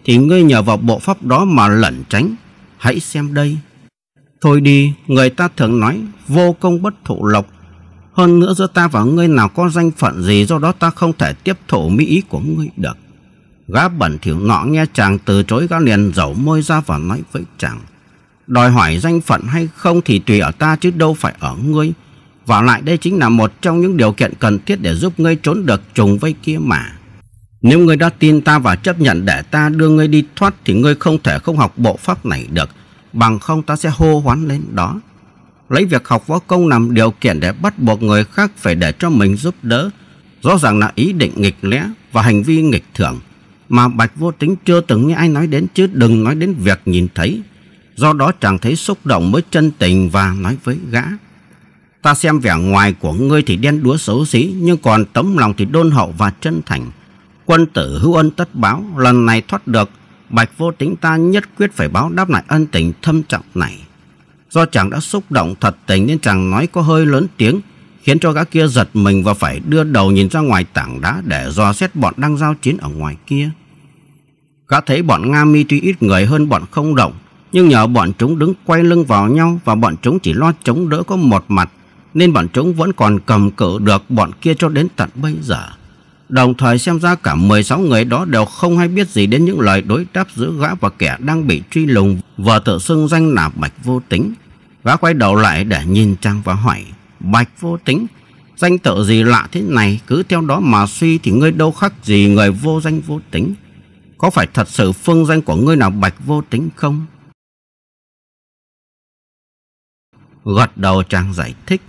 thì ngươi nhờ vào bộ pháp đó mà lẩn tránh. Hãy xem đây. Thôi đi, người ta thường nói vô công bất thụ lộc. Hơn nữa giữa ta và ngươi nào có danh phận gì do đó ta không thể tiếp thụ mỹ ý của ngươi được. Gã bẩn thiểu ngọ nghe chàng từ chối gá liền dẩu môi ra và nói với chàng. Đòi hỏi danh phận hay không thì tùy ở ta chứ đâu phải ở ngươi. Và lại đây chính là một trong những điều kiện cần thiết để giúp ngươi trốn được trùng vây kia mà. Nếu ngươi đã tin ta và chấp nhận để ta đưa ngươi đi thoát thì ngươi không thể không học bộ pháp này được. Bằng không ta sẽ hô hoán lên đó. Lấy việc học võ công làm điều kiện để bắt buộc người khác phải để cho mình giúp đỡ. Rõ ràng là ý định nghịch lẽ và hành vi nghịch thường. Mà Bạch Vô Tính chưa từng nghe ai nói đến chứ đừng nói đến việc nhìn thấy. Do đó chàng thấy xúc động mới chân tình và nói với gã. Ta xem vẻ ngoài của ngươi thì đen đúa xấu xí nhưng còn tấm lòng thì đôn hậu và chân thành Quân tử hữu ân tất báo, lần này thoát được, Bạch Vô Tính ta nhất quyết phải báo đáp lại ân tình thâm trọng này. Do chàng đã xúc động thật tình nên chàng nói có hơi lớn tiếng, khiến cho gã kia giật mình và phải đưa đầu nhìn ra ngoài tảng đá để dò xét bọn đang giao chiến ở ngoài kia. Gã thấy bọn Nga Mi tuy ít người hơn bọn không động, nhưng nhờ bọn chúng đứng quay lưng vào nhau và bọn chúng chỉ lo chống đỡ có một mặt, nên bọn chúng vẫn còn cầm cự được bọn kia cho đến tận bây giờ. Đồng thời xem ra cả 16 người đó đều không hay biết gì đến những lời đối đáp giữa gã và kẻ đang bị truy lùng và tự xưng danh là Bạch Vô Tính Gã quay đầu lại để nhìn Trang và hỏi Bạch Vô Tính Danh tự gì lạ thế này Cứ theo đó mà suy thì ngươi đâu khác gì người vô danh vô tính Có phải thật sự phương danh của ngươi nào Bạch Vô Tính không? Gật đầu Trang giải thích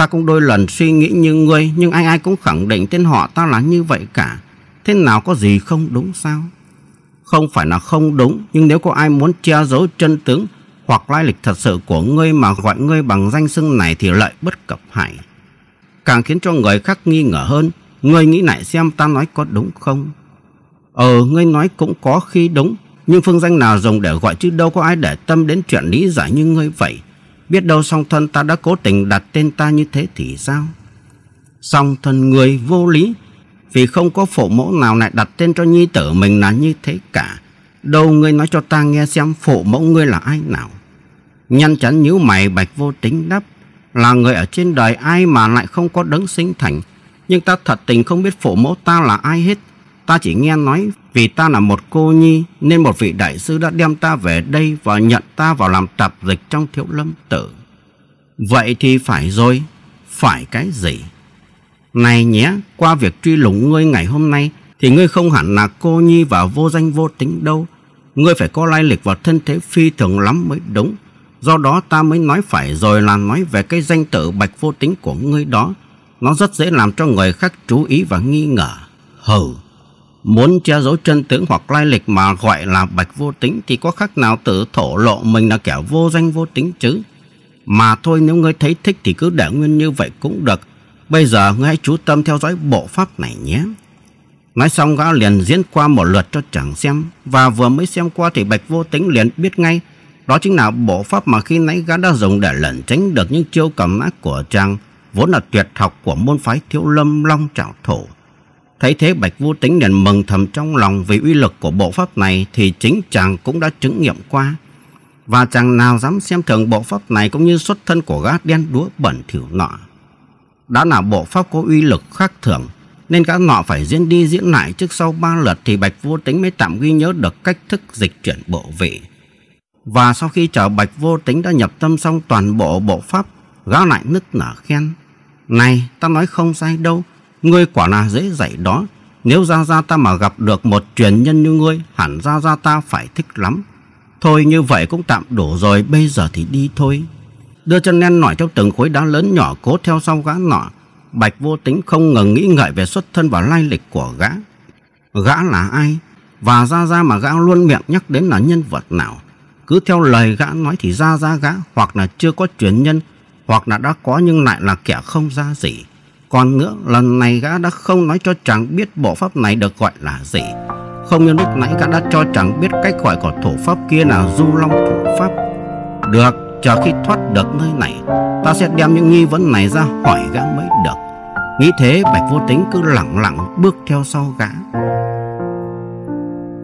Ta cũng đôi lần suy nghĩ như ngươi Nhưng ai ai cũng khẳng định tên họ ta là như vậy cả Thế nào có gì không đúng sao Không phải là không đúng Nhưng nếu có ai muốn che giấu chân tướng Hoặc lai lịch thật sự của ngươi Mà gọi ngươi bằng danh xưng này Thì lợi bất cập hại Càng khiến cho người khác nghi ngờ hơn Ngươi nghĩ lại xem ta nói có đúng không Ờ ngươi nói cũng có khi đúng Nhưng phương danh nào dùng để gọi chứ đâu có ai để tâm đến chuyện lý giải như ngươi vậy Biết đâu song thân ta đã cố tình đặt tên ta như thế thì sao Song thân người vô lý Vì không có phổ mẫu nào lại đặt tên cho nhi tử mình là như thế cả Đâu ngươi nói cho ta nghe xem phổ mẫu ngươi là ai nào Nhăn chắn nhíu mày bạch vô tính đáp Là người ở trên đời ai mà lại không có đấng sinh thành Nhưng ta thật tình không biết phổ mẫu ta là ai hết Ta chỉ nghe nói vì ta là một cô nhi Nên một vị đại sư đã đem ta về đây Và nhận ta vào làm tạp dịch trong thiếu lâm tử Vậy thì phải rồi Phải cái gì Này nhé Qua việc truy lùng ngươi ngày hôm nay Thì ngươi không hẳn là cô nhi và vô danh vô tính đâu Ngươi phải có lai lịch và thân thế phi thường lắm mới đúng Do đó ta mới nói phải rồi là nói về cái danh tự bạch vô tính của ngươi đó Nó rất dễ làm cho người khác chú ý và nghi ngờ Hừ Muốn che giấu chân tướng hoặc lai lịch mà gọi là bạch vô tính thì có khác nào tự thổ lộ mình là kẻ vô danh vô tính chứ. Mà thôi nếu ngươi thấy thích thì cứ để nguyên như vậy cũng được. Bây giờ ngươi hãy chú tâm theo dõi bộ pháp này nhé. Nói xong gã liền diễn qua một lượt cho chàng xem Và vừa mới xem qua thì Bạch Vô Tính liền biết ngay Đó chính là bộ pháp mà khi nãy gã đã dùng để lẩn tránh được những chiêu cầm ác của chàng Vốn là tuyệt học của môn phái thiếu lâm long trảo thổ Thấy thế Bạch Vũ Tính liền mừng thầm trong lòng vì uy lực của bộ pháp này thì chính chàng cũng đã chứng nghiệm qua. Và chàng nào dám xem thường bộ pháp này cũng như xuất thân của gã đen đúa bẩn thỉu nọ. Đã là bộ pháp có uy lực khác thường nên gã nọ phải diễn đi diễn lại trước sau ba lượt thì Bạch Vô Tính mới tạm ghi nhớ được cách thức dịch chuyển bộ vị. Và sau khi chờ Bạch Vô Tính đã nhập tâm xong toàn bộ bộ pháp, gã lại nức nở khen. Này, ta nói không sai đâu, Ngươi quả là dễ dạy đó Nếu ra ra ta mà gặp được một truyền nhân như ngươi Hẳn ra ra ta phải thích lắm Thôi như vậy cũng tạm đủ rồi Bây giờ thì đi thôi Đưa chân len nổi theo từng khối đá lớn nhỏ Cố theo sau gã nọ Bạch vô tính không ngừng nghĩ ngợi về xuất thân và lai lịch của gã Gã là ai Và ra ra mà gã luôn miệng nhắc đến là nhân vật nào Cứ theo lời gã nói thì ra ra gã Hoặc là chưa có truyền nhân Hoặc là đã có nhưng lại là kẻ không ra gì còn nữa, lần này gã đã không nói cho chàng biết bộ pháp này được gọi là gì. Không như lúc nãy gã đã cho chàng biết cách gọi của thủ pháp kia là du long thủ pháp. Được, chờ khi thoát được nơi này, ta sẽ đem những nghi vấn này ra hỏi gã mới được. Nghĩ thế, Bạch Vô Tính cứ lặng lặng bước theo sau gã.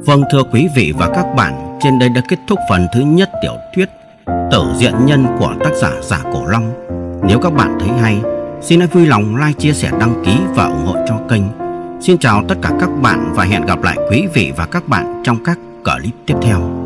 Vâng thưa quý vị và các bạn, trên đây đã kết thúc phần thứ nhất tiểu thuyết Tử diện nhân của tác giả Giả Cổ Long. Nếu các bạn thấy hay, Xin hãy vui lòng like, chia sẻ, đăng ký và ủng hộ cho kênh. Xin chào tất cả các bạn và hẹn gặp lại quý vị và các bạn trong các clip tiếp theo.